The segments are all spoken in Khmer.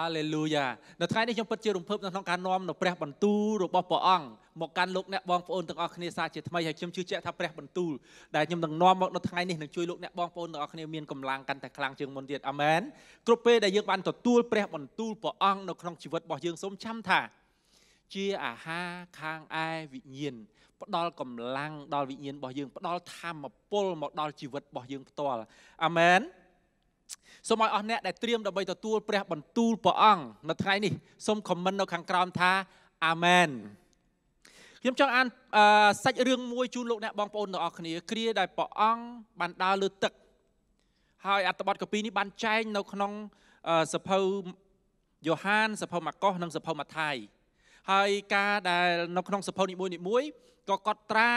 ហាឡេលូយ៉ានៅថ្ងៃនេះខ្ញុំពិតជារំភើបនៅក្នុងការនាំនៅព្រះបន្ទូលរបស់ព្រះអង្គមកកាន់លោកអ្នកបងប្អូនទាំងអស់គ្នាសាជាថ្មីហើយខ្ញុំជឿជាក់ថាព្រះបន្ទូលដែលខ្ញុំនឹងនាំមកនៅថ្ងៃនេះនឹងជួយលោកអ្នកបងប្អូនទាំងអស់គ្នាមានកម្លាំងកាន់តែខ្លាំងជាងមុនទៀតអាមែនគ្រប់ពេលដែលយើងបានទទួលព្រះបន្ទូលព្រះអង្គនៅក្នុងជីវិតរបស់យើងសូមចាំថាជាអាហារខាងឯវិញ្ញាណផ្ដល់កម្លាំងដល់វិញ្ញាណរបស់យើងផ្ដល់ធម៌ពលមកដល់ជីវិតរបស់យើងផ្ទាល់អាមែនសូមឲ្យអស់អ្នកដែលត្រៀមដើម្បីទទួលព្រះ បន្ទូលព្រះអង្គនៅថ្ងៃនេះសូមខមមិននៅខាងក្រោមថាអាមែនខ្ញុំចង់អានសាច់រឿងមួយជូនលោកអ្នកបងប្អូនទាំងអស់គ្នាគ្រាដែលព្រះអង្គបានដើរលើទឹកហើយអត្ថបទកពីនេះបានចែងនៅក្នុងសភៅយ៉ូហានសភៅម៉ាកុសនិងសភៅម៉ាថាយហើយការដែលនៅក្នុងសភៅនីមួយនីមួយក៏កត់ត្រា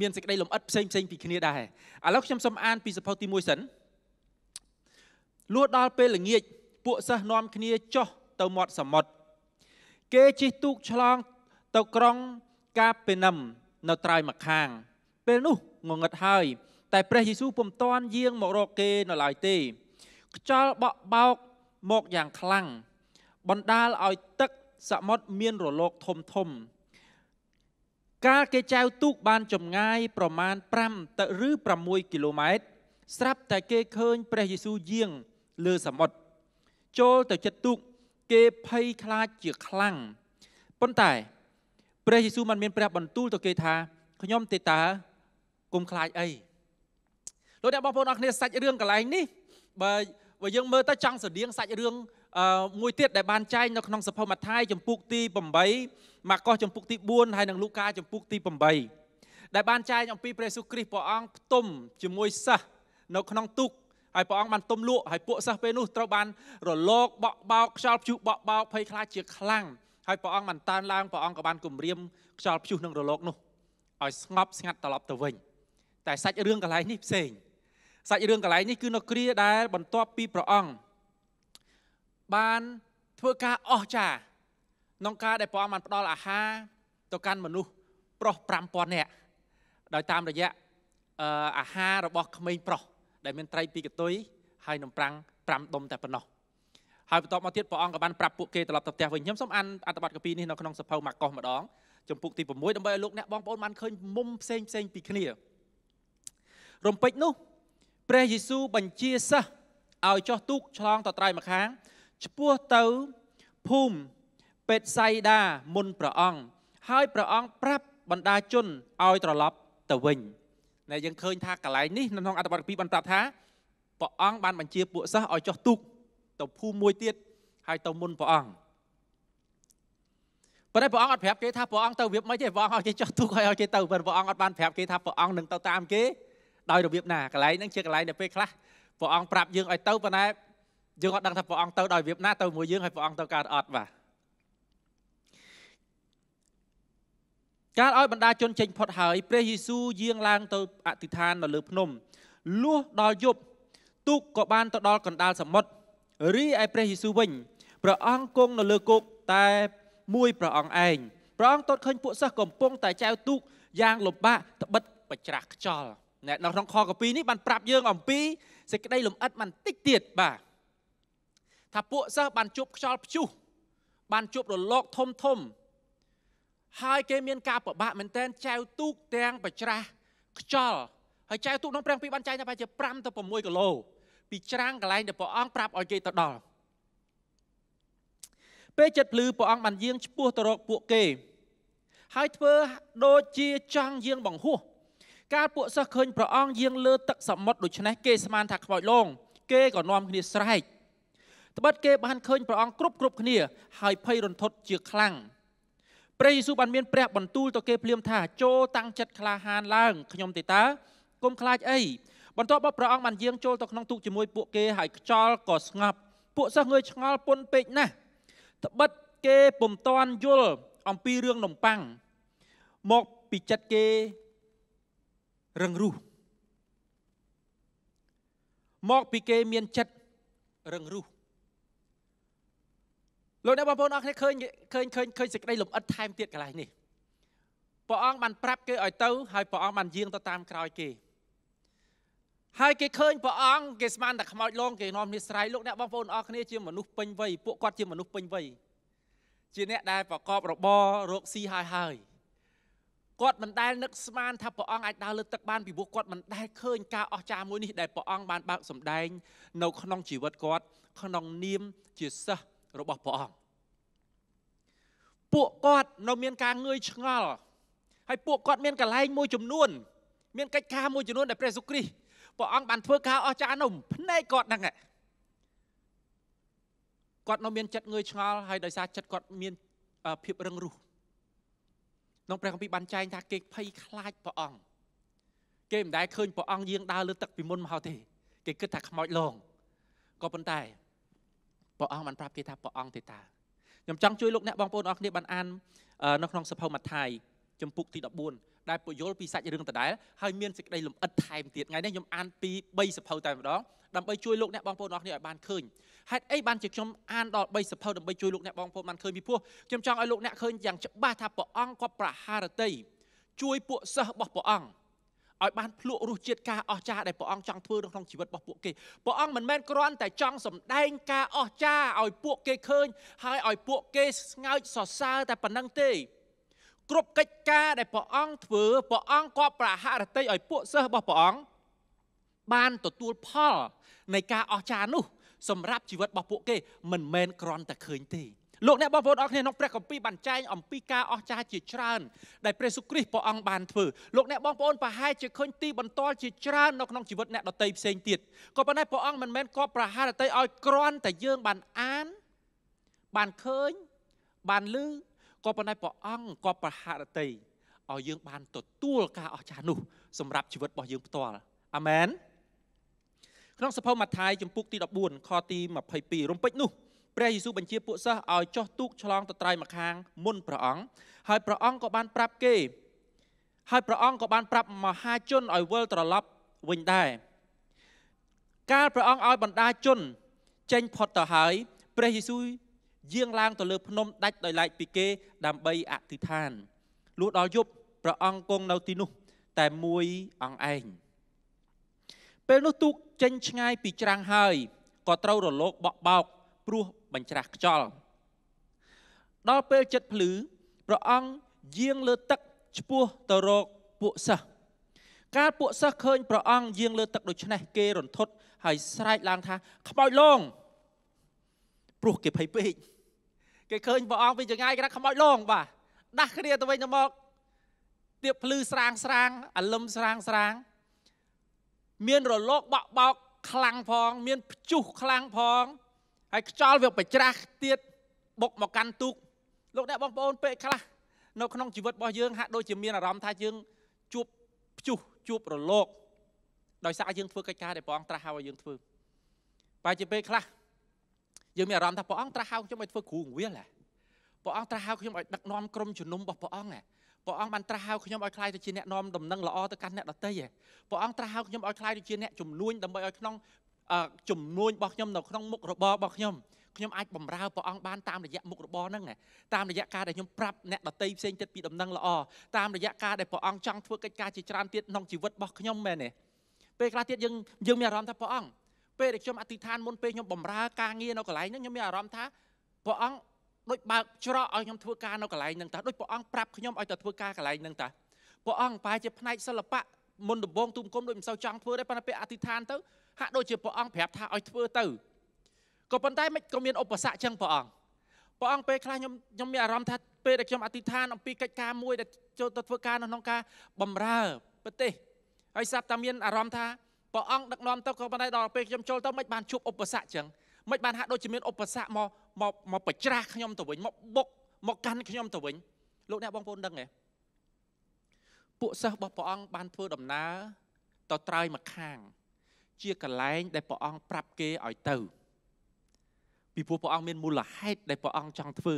មានសេចក្តីលំអិតផ្សេងផ្សេងពីគ្នាដែរឥឡូវខ្ញុំសូមអានពីសភៅទី1សិនលុះដល់ពេលល្ងាចពួកសិស្សនាំគ្នាចុះទៅមាត់សមុទ្រគេជិះទូកឆ្លង ទៅក្រុងកាពេនឹមនៅត្រើយម្ខាង ពេលនោះងងឹតហើយ តែព្រះយេស៊ូវពុំតាន់យាងមករកគេនៅឡើយទេខ្យល់បក់បោកមកយ៉ាងខ្លាំងបណ្ដាលឲ្យទឹកសមុទ្រមានរលកធំធំ កាលគេចែវទូកបានចម្ងាយប្រមាណ5ទៅឬ6គីឡូម៉ែត្រស្រាប់តែគេឃើញ ព្រះយេស៊ូវយាងលើសមុទ្រចូលទៅចិត្តទូកគេភ័យខ្លាចជាខ្លាំងប៉ុន្តែ ព្រះយេស៊ូវមិនមានព្រះបន្ទូលទៅគេថាខ្ញុំទេតើគុំខ្លាចអីលោកអ្នកបងប្អូនអរគ្នាសាច់រឿងកន្លែងនេះបើបើយើងមើលទៅចង់ស្រដៀងសាច់រឿងមួយទៀតដែលបានចែងនៅក្នុងសភមថាយចំពុកទី8ម៉ាកុសចំពុកទី4ហើយនិងលូកាចំពុកទី8ដែលបានចែងអំពីព្រះយេស៊ូវគ្រីស្ទព្រះអង្គផ្ទុំជាមួយសិស្សនៅក្នុងទូកហើយព្រះអង្គបានទុំលក់ហើយពួកសិស្សពេលនោះត្រូវបានរលកបក់បោកខ្យល់ព្យុះបក់បោកភ័យខ្លាចជាខ្លាំងហើយព្រះអង្គបានតានឡើងព្រះអង្គក៏បានគម្រាមខ្យល់ព្យុះនិងរលកនោះឲ្យស្ងប់ស្ងាត់ត្រឡប់ទៅវិញតែសាច់រឿងកន្លែងនេះផ្សេងសាច់រឿងកន្លែងនេះគឺនៅគ្រាដែលបន្ទាប់ពីព្រះអង្គបានធ្វើការអស្ចារ្យក្នុងការដែលព្រះអង្គបានផ្ដល់អាហារទៅកាន់មនុស្សប្រុស5000នាក់ដោយតាមរយៈអាហាររបស់ក្មេងប្រុសដែលមានត្រីពីរកតុយហើយនំប្រាំង5ដុំតែប៉ុណ្ណោះហើយបន្ទាប់មកទៀតព្រះអង្គក៏បានប្រាប់ពួកគេត្រឡប់ទៅផ្ទះវិញខ្ញុំសូមអានអត្ថបទកាពីនេះនៅក្នុងសភៅម៉ាកុសម្ដងចំពុកទី6ដើម្បីឲ្យលោកអ្នកបងប្អូនបានឃើញមុំផ្សេងផ្សេងពីគ្នារំពេចនោះ ព្រះយេស៊ូវបញ្ជាសិស្សឲ្យចោះទូកឆ្លងទៅត្រៃម្ខាងឆ្ពោះទៅភូមិពេតសៃដាមុនព្រះអង្គហើយព្រះអង្គប្រាប់បណ្ដាជនឲ្យត្រឡប់ទៅវិញដែលយើងឃើញថាកន្លែងនេះនៅក្នុងអត្ថបទ2បានប្រាប់ថាព្រះអង្គបានបញ្ជាពួកសិស្សឲ្យចុះទូកទៅភូមិមួយទៀតហើយទៅមុនព្រះអង្គប៉ុន្តែព្រះអង្គអត់ប្រាប់គេថាព្រះអង្គទៅរបៀបម៉េចទេព្រះអង្គឲ្យគេចុះទូកហើយឲ្យគេទៅប៉ុន្តែព្រះអង្គអត់បានប្រាប់គេថាព្រះអង្គនឹងទៅតាមគេដោយរបៀបណាកន្លែងហ្នឹងជាកន្លែងដែលពេលខ្លះព្រះអង្គប្រាប់យើងឲ្យទៅប៉ុន្តែយើងអត់ដឹងថាព្រះអង្គទៅដោយរបៀបណាទៅមួយយើងហើយព្រះអង្គទៅកើតអត់បាទកាលឲ្យបណ្ដាជនចេញផុតហើយព្រះយេស៊ូវយាងឡើងទៅអធិដ្ឋាននៅលើភ្នំលុះដល់យប់ ទូកក៏បានទៅដល់កណ្ដាលសមុទ្ររីឯព្រះយេស៊ូវវិញព្រះអង្គគង់នៅលើគោកតែមួយព្រះអង្គឯងព្រះអង្គទតឃើញពួកសិស្សកំពុងតែចែវទូកយ៉ាងលំបាកត្បិតបច្រាស់ខ្យល់នៅក្នុងខកពីនេះបានប្រាប់យើងអំពី សេចក្តីលំអិតបន្តិចទៀតបាទថាពួកសិស្សបានជួបខ្យល់ព្យុះបានជួបរលកធំធំហើយគេមានការពិបាកមែនតែនចែវទូកទាំងបច្រាស់ខ្ចល់ហើយចែវទូកនោះព្រះពីបានចែងថាប្រហែលជា5ទៅ6គីឡូពីច្រាំងកន្លែងដែលព្រះអង្គប្រាប់ឲ្យគេទៅដល់ពេលចិត្តភ្លឺព្រះអង្គបានយាងឆ្ពោះទៅរកពួកគេហើយធ្វើដូចជាចង់យាងបង្ហោះកាលពួកសិស្សឃើញព្រះអង្គយាងលើទឹកសមុទ្រដូច្នេះគេស្មានថាខ្វោចលង គេក៏នាំគ្នាស្រែកត្បិតគេ បានឃើញព្រះអង្គគ្រប់គ្រប់គ្នា ហើយភ័យរន្ធត់ជាខ្លាំងព្រះយេស៊ូវបានមានព្រះបន្ទូលទៅគេភ្លាមថាចូលតាំងចិត្តក្លាហានឡើងខ្ញុំទេតើកុំខ្លាចអីបន្ទាប់មកព្រះអង្គបានយាងចូលទៅក្នុងទូកជាមួយពួកគេហើយខ្យល់ក៏ស្ងប់ពួកសិស្សងើយឆ្ងល់ពន់ពេកណាស់ត្បិតគេពុំតាន់យល់អំពីរឿងនំប៉័ងមកពីចិត្តគេរឹងរូសមកពីគេមានចិត្តរឹងរូសលោកអ្នកបងប្អូនអរគ្នាឃើញឃើញឃើញឃើញសេចក្តីលំអិតថែមទៀតកន្លែងនេះព្រះអង្គបានប្រាប់គេឲ្យទៅ ហើយព្រះអង្គបានយាងទៅតាមក្រោយគេហើយគេឃើញព្រះអង្គគេស្មានតែខ្មោចលងគេនាំនេះស្រ័យលោកអ្នកបងប្អូនអរគ្នា ជាមនុស្សពេញវ័យពួកគាត់ជាមនុស្សពេញវ័យជាអ្នកដែលប្រកបរបររកស៊ីហើយហើយគាត់មិនដែលនឹកស្មានថាព្រះអង្គអាចដើរលើទឹកបានពីព្រោះគាត់មិនដែលឃើញការអស្ចារ្យមួយនេះដែលព្រះអង្គបានបើកសម្ដែងនៅក្នុងជីវិតគាត់ក្នុងនាមជាសិស្សរបស់ព្រះអង្គពួកគាត់នៅមានការងឿយឆ្ងល់ហើយពួកគាត់មានកលែងមួយចំនួនមានកិច្ចការមួយចំនួនដែលព្រះសុគ្រីស្ទព្រះអង្គបានធ្វើការអស្ចារ្យនោះភ្នែកគាត់ហ្នឹងគាត់នៅមានចិត្តងឿយឆ្ងល់ហើយដោយសារចិត្តគាត់មានភាពរឹងរូសក្នុងព្រះគម្ពីរបានចែងថាគេភ័យខ្លាចព្រះអង្គគេមិនដែលឃើញព្រះអង្គយាងដើរលើទឹកពីមុនមកទេគេគិតថាខ្មោចលងក៏ប៉ុន្តែព្រះអង្គបានប្រាប់គេថាព្រះអង្គទេតើខ្ញុំចង់ជួយលោកអ្នកបងប្អូនអរគ្នាបានអាននៅក្នុងសភៅម៉ាថាយជំពូកទី14ដែលពយល់ពីសាច់រឿងដដែលហើយមានសេចក្តីលំអិតថែមទៀតថ្ងៃនេះខ្ញុំអានពី3សភៅតែម្ដងដើម្បីជួយលោកអ្នកបងប្អូនអរគ្នាឲ្យបានឃើញហេតុអីបានជាខ្ញុំអានដល់3សភៅដើម្បីជួយលោកអ្នកបងប្អូនបានឃើញពីព្រោះខ្ញុំចង់ឲ្យលោកអ្នកឃើញយ៉ាងច្បាស់ថាព្រះអង្គគាត់ប្រហារតីជួយពួកសិស្សរបស់ព្រះអង្គឲ្យបានភ្លក់រសជាតិការអស្ចារ្យដែលព្រះអង្គចង់ធ្វើក្នុងជីវិតរបស់ពួកគេព្រះអង្គមិនមែនគ្រាន់តែចង់សម្ដែងការអស្ចារ្យឲ្យពួកគេឃើញហើយឲ្យពួកគេស្ងើចសរសើរតែប៉ុណ្្នឹងទេគ្រប់កិច្ចការដែលព្រះអង្គធ្វើព្រះអង្គក៏ប្រហារតីឲ្យពួកសិស្សរបស់ព្រះអង្គបានទទួលផលនៃការអស្ចារ្យនោះ សម្រាប់ជីវិតរបស់ពួកគេមិនមែនគ្រាន់តែឃើញទេលោកអ្នកបងប្អូនអរគ្នាក្នុងព្រះគម្ពីរបានចែងអំពីការអស្ចារ្យជាច្រើនដែលព្រះសុគ្រីស្ទព្រះអង្គបានធ្វើលោកអ្នកបងប្អូនប្រហែលជាឃើញទីបន្ទាល់ជាច្រើននៅក្នុងជីវិតអ្នកដតីផ្សេងទៀតក៏ប៉ុន្តែព្រះអង្គមិនមែនគប់ប្រហារដតីឲ្យក្រាន់តែយើងបានអានបានឃើញបានឮក៏ប៉ុន្តែព្រះអង្គគប់ប្រហារដតីឲ្យយើងបាន ទទួលការអស្ចារ្យនោះសម្រាប់ជីវិតរបស់យើងផ្ទាល់អាមែនក្នុងសភៅម៉ាថាយជំពូកទី14ខទី22រំពេចនោះព្រះយេស៊ូវបញ្ជាពួកសិស្សឲ្យចុះទូកឆ្លងទៅត្រៃម្ខាងមុនព្រះអង្គហើយព្រះអង្គក៏បានប្រាប់គេ ហើយព្រះអង្គក៏បានប្រាប់មហាជនឲ្យវិលត្រឡប់វិញដែរកាលព្រះអង្គឲ្យបណ្ដាជន ចេញផុតទៅហើយ ព្រះយេស៊ូវយាងឡើងទៅលើភ្នំដាច់ដោយឡែកពីគេដើម្បីអធិដ្ឋានលុះដល់យប់ព្រះអង្គគង់នៅទីនោះតែមួយអង្គឯងពេលនោះទូកចេញឆ្ងាយពីច្រាំងហើយក៏ត្រូវរលកបក់បោកព្រោះបញ្ច្រាស់ខ្យល់ដល់ពេលចិត្តភ្លឺព្រះអង្គយាងលើទឹកឈ្មោះទៅរកពួកសិស្សកាលពួកសិស្សឃើញព្រះអង្គយាងលើទឹកដូច្នេះគេរន្ធត់ហើយស្រែកឡើងថាខ្មោចលងព្រោះគេភ័យពេកគេឃើញព្រះអង្គពីចង្អាយគេថាខ្មោចលង បាទដាស់គ្នាទៅវិញទៅមកទៀបភ្លឺស្រាងស្រាង អលឹមស្រាងស្រាង មានរលកបក់បោកខ្លាំងផងមានព្យុះខ្លាំងផងហើយខ្យល់វាប្រច្រាស់ទៀតបុកមកកាន់ទូកលោកអ្នកបងប្អូនពេលខ្លះ នៅក្នុងជីវិតរបស់យើងហាក់ដូចជាមានអារម្មណ៍ថាយើងជួបព្យុះជួបរលកដោយសារយើងធ្វើកិច្ចការដែលព្រះអង្គត្រាស់ហៅឲ្យយើងធ្វើបើជាពេលខ្លះយើងមានអារម្មណ៍ថាព្រះអង្គត្រាស់ហៅខ្ញុំឲ្យធ្វើគ្រូបង្រៀនហ៎ព្រះអង្គត្រាស់ហៅខ្ញុំឲ្យដឹកនាំក្រុមជំនុំរបស់ព្រះអង្គហ៎ព្រះអង្គបានត្រាស់ហៅខ្ញុំឲ្យខ្លាយទៅជាអ្នកនាំដំណឹងល្អទៅកាន់អ្នកដទៃព្រះអង្គត្រាស់ហៅខ្ញុំឲ្យខ្លាយទៅជាអ្នកជំនួញដើម្បីឲ្យក្នុងជំនួយរបស់ខ្ញុំនៅក្នុងមុខរបររបស់ខ្ញុំខ្ញុំអាចបំរើព្រះអង្គបានតាមរយៈមុខរបរហ្នឹងតាមរយៈការដែលខ្ញុំប្រាប់អ្នកដតីផ្សេងទៀតពីដំណឹងល្អតាមរយៈការដែលព្រះអង្គចង់ធ្វើកិច្ចការជាច្រើនទៀតក្នុងជីវិតរបស់ខ្ញុំមែនទេពេលខ្លះទៀតយើងយើងមានអារម្មណ៍ថាព្រះអង្គពេលដែលខ្ញុំអធិដ្ឋានមុនពេលខ្ញុំបំរើការងារនៅកន្លែងហ្នឹងខ្ញុំមានអារម្មណ៍ថាព្រះអង្គដូចបើកច្រកឲ្យខ្ញុំធ្វើការនៅកន្លែងហ្នឹងតើដូចព្រះអង្គប្រាប់ខ្ញុំឲ្យទៅធ្វើការកន្លែងហ្នឹងតើព្រះអង្គប្រហែលជាផ្នែកសិល្បៈមុនដំបងទូមគុំដូចមិនសូវចង់ធ្វើដែរប៉ុន្តែពេលអធិដ្ឋានទៅហាក់ដូចជាព្រះអង្គប្រាប់ថាឲ្យធ្វើទៅក៏ប៉ុន្តែមិនក៏មានឧបសគ្គចឹងព្រះអង្គព្រះអង្គពេលខ្លះខ្ញុំខ្ញុំមានអារម្មណ៍ថាពេលដែលខ្ញុំអធិដ្ឋានអំពីកិច្ចការមួយដែលចូលទៅធ្វើការនៅក្នុងការបំរើប្រទេសហើយស្រាប់តែមានអារម្មណ៍ថាព្រះអង្គដឹកនាំទៅក៏ប៉ុន្តែដល់ពេលខ្ញុំចូលទៅមិនបានជួបឧបសគ្គចឹងមិនបានហាក់ដូចជាមានឧបសគ្គមកមកមកប្រច្រាស់ខ្ញុំទៅវិញមកបុកមកកាន់ខ្ញុំទៅវិញលោកអ្នកបងប្អូនដឹងទេពួកសិស្សរបស់ព្រះអង្គបានធ្វើដំណើរទៅត្រើយមកខាងជាកលែងដែលព្រះអង្គប្រាប់គេឲ្យទៅពីព្រោះព្រះអង្គមានមូលហេតុដែលព្រះអង្គចង់ធ្វើ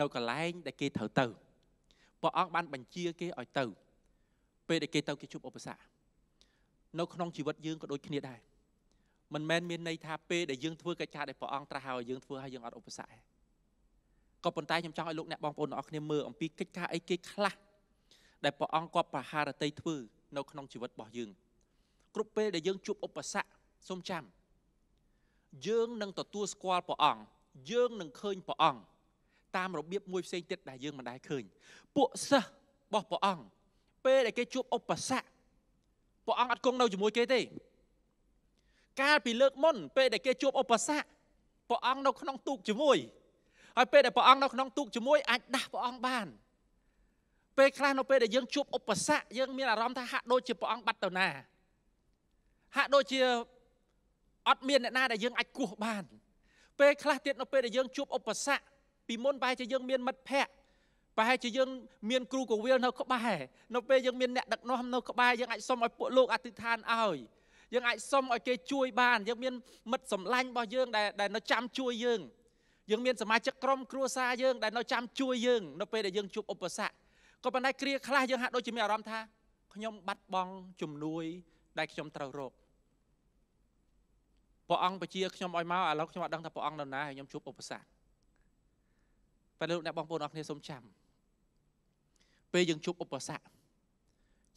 នៅកលែង ដែលគេត្រូវទៅព្រះអង្គបានបញ្ជាគេឲ្យទៅ ពេលដែលគេទៅគេជួបឧបសគ្គនៅ ក្នុងជីវិតយើងក៏ដូចគ្នាដែរមិនមែនមានន័យថាពេលដែលយើងធ្វើកិច្ចការដែលព្រះអង្គត្រាស់ហើយយើងធ្វើហើយយើងអត់ឧបសគ្គក៏ប៉ុន្តែខ្ញុំចង់ឲ្យលោកអ្នកបងប្អូនទាំងអស់គ្នាមើលអំពីកិច្ចការអីគេខ្លះដែលព្រះអង្គគាត់ប្រហារតីធ្វើនៅ ក្នុងជីវិតរបស់យើង។គ្រប់ពេលដែលយើងជួបឧបសគ្គសូមចាំយើងនឹងទទួលស្គាល់ព្រះអង្គយើងនឹងឃើញព្រះអង្គតាមរបៀបមួយផ្សេងទៀតដែលយើងមិនដែលឃើញពួកសិស្សរបស់ព្រះអង្គពេលដែលគេជួបឧបសគ្គព្រះអង្គអត់គង់នៅជាមួយគេទេកាលពីលើកមុនពេលដែលគេជួបឧបសគ្គព្រះអង្គនៅក្នុងទូកជាមួយហើយពេលដែលព្រះអង្គនៅក្នុងទូកជាមួយអាចដាស់ព្រះអង្គបានពេលខ្លះនៅពេលដែលយើងជួបឧបសគ្គយើងមានអារម្មណ៍ថាហាក់ដូចជាព្រះអង្គបាត់ទៅណាហាក់ដូចជាអត់មានអ្នកណាដែលយើងអាចគោះបាន ពេលខ្លះទៀតនៅពេលដែលយើងជួបឧបសគ្គពីមុនប្រហែលជាយើងមានមិត្តភ័ក្តិប្រហែលជាយើងមានគ្រូកវិលនៅក្បែរនៅពេលយើងមានអ្នកដឹកនាំនៅក្បែរយើងអាចសុំឲ្យពួកលោកអធិដ្ឋានឲ្យយើងអាចសុំឲ្យគេជួយបាន យើងមានមិត្តសម្លាញ់របស់យើងដែលដែលនៅចាំជួយយើង យើងមានសមាជិកក្រុមគ្រួសារយើងដែលនៅចាំជួយយើងនៅពេលដែលយើងជួបឧបសគ្គក៏ប៉ុន្តែគ្រាខ្លះយើងហាក់ដូចជាមានអារម្មណ៍ថាខ្ញុំបាត់បង់ជំនួយដែលខ្ញុំត្រូវរកព្រះអង្គបញ្ជាខ្ញុំឲ្យមកឥឡូវខ្ញុំអត់ដឹងថាព្រះអង្គនៅណាហើយខ្ញុំជួបឧបសគ្គតែលោកអ្នកបងប្អូនអរគ្នាសូមចាំពេលយើងជួបឧបសគ្គ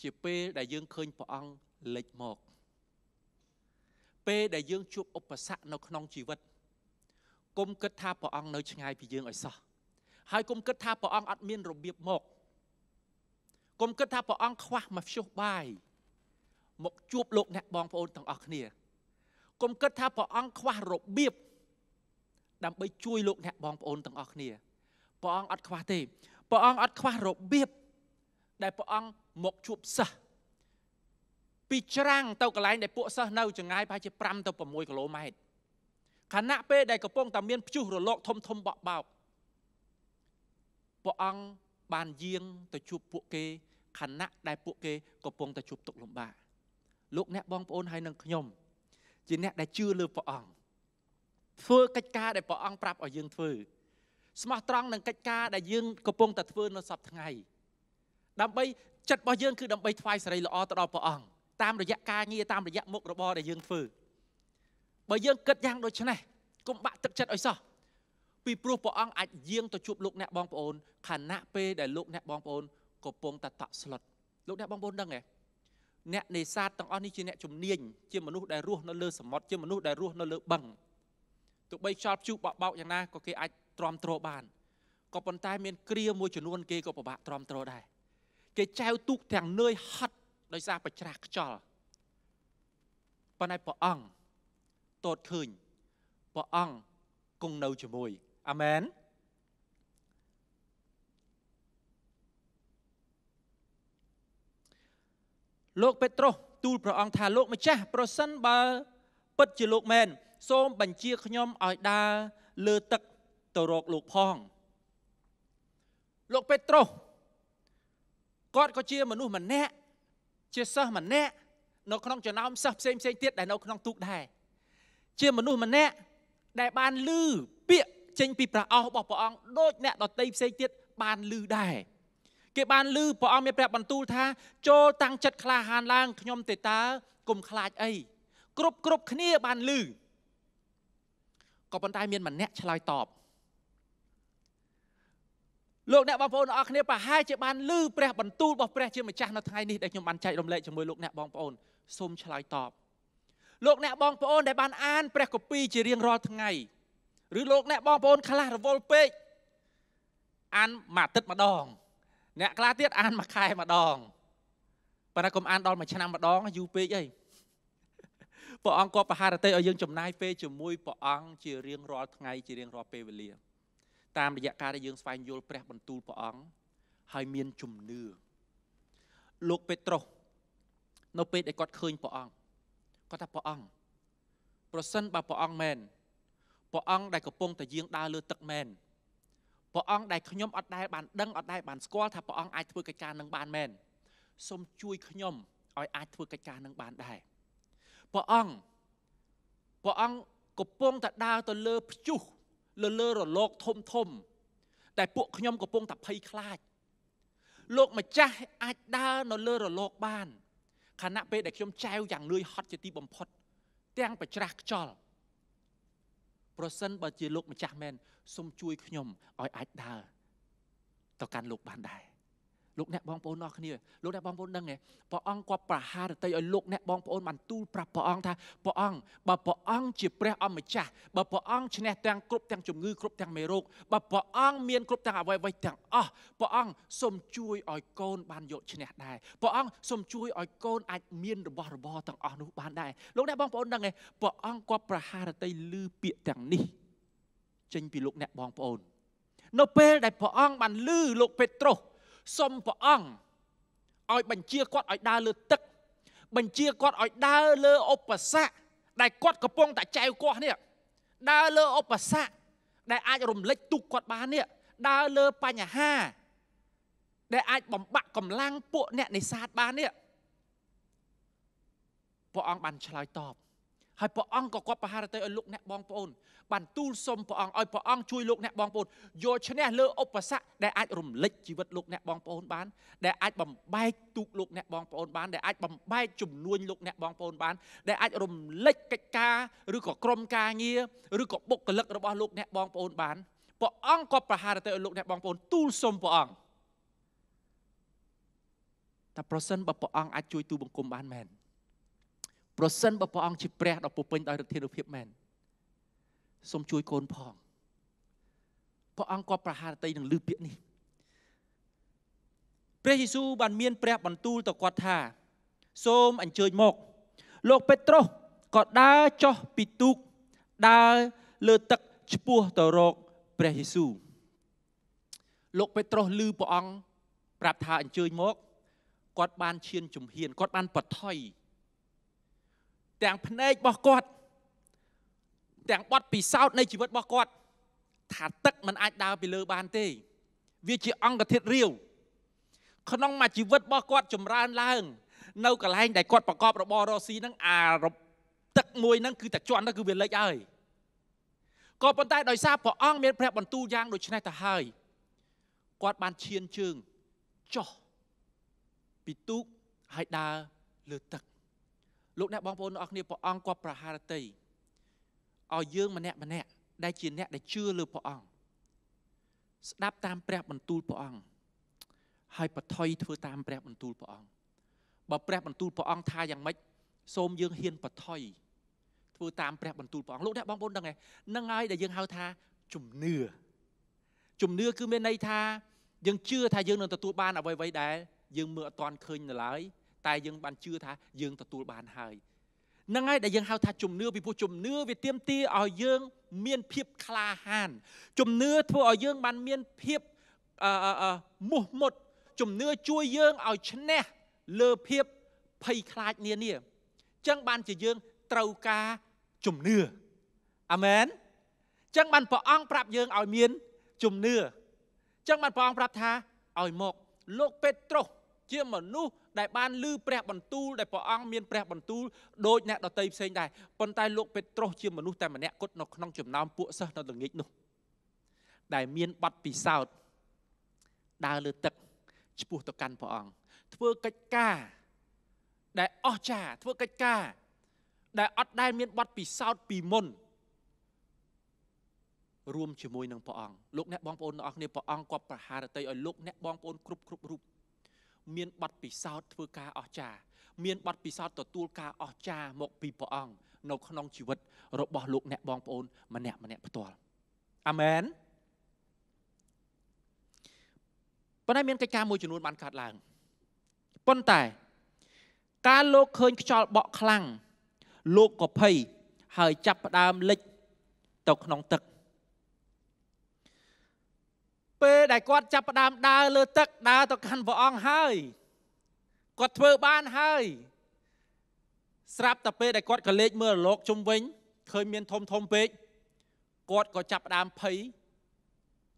ជាពេលដែលយើងឃើញព្រះអង្គលេចមកពេលដែលយើងជួបឧបសគ្គនៅ ក្នុង ជីវិតគុំគិតថាព្រះអង្គនៅឆ្ងាយពីយើងឲ្យសោះហើយគុំគិតថាព្រះអង្គអត់មានរបៀបមកគុំគិតថាព្រះអង្គខ្វះមកភ្យុះបាយមកជួបលោកអ្នកបងប្អូនទាំងអស់គ្នាកុំគិតថាព្រះអង្គខ្វះរបៀបដើម្បីជួយលោកអ្នកបងប្អូនទាំងអស់គ្នាព្រះអង្គអត់ខ្វះទេព្រះអង្គអត់ខ្វះរបៀបដែលព្រះអង្គមកជួបសិស្សពីច្រាំងទៅកន្លែងដែលពួកសិស្សនៅចង្ងាយប្រហែលជា5ទៅ6គីឡូម៉ែត្រខណៈពេលដែលកំពុងតែមានព្យុះរលកធំធំបក់បោកព្រះអង្គបានយាង ទៅជួបពួកគេខណៈដែលពួកគេកំពុងតែជួបទុក្ខលំបាកលោកអ្នកបងប្អូនហើយនឹងខ្ញុំ ជាអ្នកដែលជឿលើព្រះអង្គធ្វើកិច្ចការដែលព្រះអង្គប្រាប់ឲ្យយើងធ្វើ ស្មោះត្រង់នឹងកិច្ចការដែលយើងកំពុងតែធ្វើនៅសប្តាហ៍ថ្ងៃដើម្បីចិត្តរបស់យើងគឺដើម្បីថ្វាយសេរីល្អទៅដល់ព្រះអង្គតាមរយៈការងារតាមរយៈមុខរបរដែលយើងធ្វើបើយើងគិតយ៉ាងដូច្នេះកុំបាក់ទឹកចិត្តឲ្យសោះពីព្រោះព្រះអង្គអាចយាងទៅជួបលោកអ្នកបងប្អូនខណៈពេលដែលលោកអ្នកបងប្អូនកំពុងតែតក់ស្លុតលោកអ្នកបងប្អូនដឹងទេអ្នកនេសាទទាំងអស់នេះជាអ្នកជំនាញជាមនុស្សដែលរស់នៅលើសមុទ្រជាមនុស្សដែលរស់នៅលើបឹងទោះបីខ្យល់ព្យុះបក់បោកយ៉ាងណាក៏គេអាចទ្រាំទ្របានក៏ប៉ុន្តែមានគ្រាមួយចំនួនគេក៏ពិបាកទ្រាំទ្រដែរគេចែវទូកទាំងនឿយហត់ដោយសារប្រច្រាស់ខ្យល់ប៉ុន្តែព្រះអង្គតតឃើញព្រះអង្គគង់នៅជាមួយអាមែនលោកពេត្រុសទូលព្រះអង្គថាលោកម្ចាស់ប្រសិនបើពិតជាលោកមែនសូមបញ្ជាខ្ញុំឲ្យដើរលើទឹកទៅរកលោកផង លោកពេត្រុសគាត់ក៏ជាមនុស្សម្នាក់ជាសិស្សម្នាក់នៅក្នុងចំណោមសិស្សផ្សេងផ្សេងទៀតដែលនៅក្នុងទូកដែរជាមនុស្សម្នាក់ដែលបានលឺពាក្យចេញពីព្រះអស់របស់ព្រះអង្គដូច អ្នកដតីផ្សេងទៀតបានលឺដែរគេបានឮព្រះអង្គមានព្រះបន្ទូលថាចូលតាំងចិត្តក្លាហានឡើងខ្ញុំទេតើកុំខ្លាចអីគ្រប់គ្រប់គ្នាបានឮក៏ប៉ុន្តែមានម្នាក់ឆ្លើយតបលោកអ្នកបងប្អូនអរគ្នាប្រហែលជាបានឮព្រះបន្ទូលរបស់ព្រះជាម្ចាស់នៅថ្ងៃនេះដែលខ្ញុំបានចែករំលែកជាមួយលោកអ្នកបងប្អូនសូមឆ្លើយតបលោកអ្នកបងប្អូនដែលបានអានព្រះគម្ពីរជារៀងរាល់ថ្ងៃ ឬលោកអ្នកបងប្អូនខ្លះរវល់ពេកអានមួយអាទិត្យម្ដងអ្នកខ្លះទៀតអានមួយខែម្ដងប៉ុន្តែកុំអានដល់មួយឆ្នាំម្ដងយូរពេកអីព្រះអង្គគាត់ប្រហារតីឲ្យយើងចំណាយពេលជាមួយព្រះអង្គជារៀងរាល់ថ្ងៃជារៀងរាល់ពេលវេលាតាមរយៈការដែលយើងស្វែងយល់ព្រះបន្ទូលព្រះអង្គហើយមានជំនឿលោកពេត្រុសនៅពេលដែលគាត់ឃើញព្រះអង្គគាត់ថាព្រះអង្គប្រសិនបើព្រះអង្គមែនព្រះអង្គដែលកំពុងតែយាងដើរលើទឹកមែនព្រះអង្គដែលខ្ញុំអត់ដែលបានដឹងអត់ដែលបានស្គាល់ថាព្រះអង្គអាចធ្វើកិច្ចការនឹងបានមែនសូមជួយខ្ញុំឲ្យអាចធ្វើកិច្ចការនឹងបានដែរព្រះអង្គព្រះអង្គកំពុងតែដើរទៅលើព្យុះលើលើរលកធំធំតែពួកខ្ញុំកំពុងតែភ័យខ្លាចលោកម្ចាស់អាចដើរនៅលើរលកបានខណៈពេលដែលខ្ញុំចែវយ៉ាងនឿយហត់ជាទីបំផុត ទាំងប្រច្រាស់ខ្ចល់ប្រសិនបើជាលោកម្ចាស់មែនសូមជួយខ្ញុំឲ្យអាចដើរទៅកាន់លោកបានដែរលោកអ្នកបងប្អូនអស់គ្នាលោកអ្នកបងប្អូនដឹងទេព្រះអង្គគាត់ប្រហារតីឲ្យលោកអ្នកបងប្អូនបានទូលប្រាប់ព្រះអង្គថាព្រះអង្គបើព្រះអង្គជាព្រះអម្ចាស់បើព្រះអង្គឈ្នះទាំងគ្រប់ទាំងជំងឺគ្រប់ទាំងមេរោគបើព្រះអង្គមានគ្រប់ទាំងអ្វីអ្វីទាំងអស់ព្រះអង្គសូមជួយឲ្យកូនបានយកឈ្នះដែរព្រះអង្គសូមជួយឲ្យកូនអាចមានរបស់របរទាំងអស់នោះបានដែរលោកអ្នកបងប្អូនដឹងទេព្រះអង្គគាត់ប្រហារតីលឺពាក្យទាំងនេះចេញពីលោកអ្នកបងប្អូននៅពេលដែលព្រះអង្គបានលឺលោកពេត្រុសសុំព្រះអង្គឲ្យបញ្ជាគាត់ឲ្យដើរលើទឹកបញ្ជាគាត់ឲ្យដើរលើឧបសគ្គដែលគាត់កំពុងតែចែវគាស់នេះដើរលើឧបសគ្គដែលអាចរំលេចទុកគាត់បាននេះដើរលើបញ្ហាដែលអាចបំបាក់កម្លាំងពួកអ្នកនេសាទបាននេះព្រះអង្គបានឆ្លើយតបហើយព្រះអង្គក៏គាត់ប្រហារតីឲ្យលោកអ្នកបងប្អូនបានទូលសុំព្រះអង្គឲ្យព្រះអង្គជួយលោកអ្នកបងប្អូនយកឈ្នះលើឧបសគ្គដែលអាចរំលិចជីវិតលោកអ្នកបងប្អូនបានដែលអាចបំបែកទូកលោកអ្នកបងប្អូនបានដែលអាចបំបែកជំនួញលោកអ្នកបងប្អូនបានដែលអាចរំលិចកិច្ចការឬក៏ក្រុមការងារឬក៏បុគ្គលិករបស់លោកអ្នកបងប្អូនបានព្រះអង្គក៏ប្រហារតីឲ្យលោកអ្នកបងប្អូនទូលសុំព្រះអង្គតែប្រសិនបើព្រះអង្គអាចជួយទូបង្គំបានមែនប្រសិនបើព្រះអង្គជាព្រះដ៏ពោពេញដោយឫទ្ធានុភាពមែនសូមជួយកូនផងព្រះអង្គគាត់ប្រហារតីនឹងលឺពាក្យនេះព្រះយេស៊ូវបានមានព្រះបន្ទូលទៅគាត់ថា សូមអញ្ជើញមក លោកពេត្រុសក៏ដើរចុះពីទូក ដើរលើទឹកឈ្មោះទៅរកព្រះយេស៊ូវលោកពេត្រុសឮព្រះអង្គប្រាប់ថាអញ្ជើញមកគាត់បានឈានជំហានគាត់បានបថយទាំងភ្នែករបស់គាត់ទាំងបទពិសោធន៍នៃជីវិតរបស់គាត់ថាទឹកมันអាចដើរពីលើបានទេ វាជាអង្គធាតុរាវក្នុងមួយជីវិតរបស់គាត់ចម្រើនឡើងនៅកន្លែងដែលគាត់ប្រកបរបររស៊ីហ្នឹងអាទឹកមួយហ្នឹងគឺតែជន់ទៅគឺវាលិចហើយក៏ប៉ុន្តែដោយសារព្រះអង្គមានព្រះបន្ទូលយ៉ាងដូចនេះទៅហើយគាត់បានឈានជើងចុះពីទូកហើយដើរលើទឹកលោកអ្នកបងប្អូនអរគ្នាព្រះអង្គគាត់ប្រហារតីឲ្យយើងម្នាក់ម្នាក់ដែលជាអ្នកដែលជឿលើព្រះអង្គស្ដាប់តាមព្រះបន្ទូលព្រះអង្គហើយបថុយធ្វើតាមព្រះបន្ទូលព្រះអង្គបើព្រះបន្ទូលព្រះអង្គថាយ៉ាងម៉េចសូមយើងហ៊ានបថុយធ្វើតាមព្រះបន្ទូលព្រះអង្គលោកអ្នកបងប្អូនដឹងទេនឹងហើយដែលយើងហៅថាជំនឿជំនឿគឺមានន័យថាយើងជឿថាយើងនឹងទទួលបានអ្វីៗដែលយើងមើលអត់ទាន់ឃើញនៅឡើយតែយើងបានជឿថាយើងទទួលបាន ហើយហ្នឹងហើយដែលយើងហៅថាជំនឿពីព្រោះជំនឿវាទាមទារឲ្យយើង មានភាពក្លាហានជំនឿធ្វើឲ្យយើងបានមានភាពអឺមោះមុតជំនឿជួយយើងឲ្យឈ្នះលើភាពភ័យខ្លាចនានាអញ្ចឹងបានជាយើងត្រូវការជំនឿអាមែនអញ្ចឹងបានព្រះអង្គប្រាប់យើងឲ្យមាន ជំនឿអញ្ចឹងបានព្រះអង្គប្រាប់ថាឲ្យមកលោកពេត្រុសជាមនុស្សដែលបានលឺព្រះបន្ទូលដែលព្រះអង្គមានព្រះបន្ទូលដោយអ្នកដតីផ្សេងដែរប៉ុន្តែលោកពេត្រុសជាមនុស្សតែម្នាក់គត់នៅក្នុងចំណោមពួកសិស្សនៅល្ងាចនោះដែលមានប័ណ្ណពិសោធន៍ដើរលើទឹកឈ្មោះទៅកាន់ព្រះអង្គធ្វើកិច្ចការដែលអស្ចារ្យធ្វើកិច្ចការដែលអត់ដែលមានប័ណ្ណពិសោធន៍ពីមុនរួមជាមួយនឹងព្រះអង្គលោកអ្នកបងប្អូនទាំងអស់គ្នាព្រះអង្គគាត់ប្រហារតីឲ្យលោកអ្នកបងប្អូនគ្រប់គ្រប់រូបមានប័ណ្ណពិសោធន៍ធ្វើការអស្ចារ្យមានប័ណ្ណពិសោធន៍ទទួលការអស្ចារ្យមក ពីព្រះអង្គនៅក្នុងជីវិតរបស់លោកអ្នកបងប្អូន ម្នាក់ម្នាក់ផ្ទាល់អាមែនប៉ុន្តែមានកិច្ចការមួយចំនួនបានកើតឡើងប៉ុន្តែ ការលោកឃើញខ្យល់បក់ខ្លាំងលោកក៏ភ័យហើយចាប់ផ្ដើមលិច ទៅក្នុងទឹកពេលដែលគាត់ចាប់ផ្ដើមដើរលើទឹកដើរទៅកាន់ព្រះអង្គហើយគាត់ធ្វើបានហើយស្រាប់តែពេលដែលគាត់ក៏លេចមើលរលកជុំវិញឃើញមានធំធំពេកគាត់ក៏ចាប់ផ្ដើមភ័យ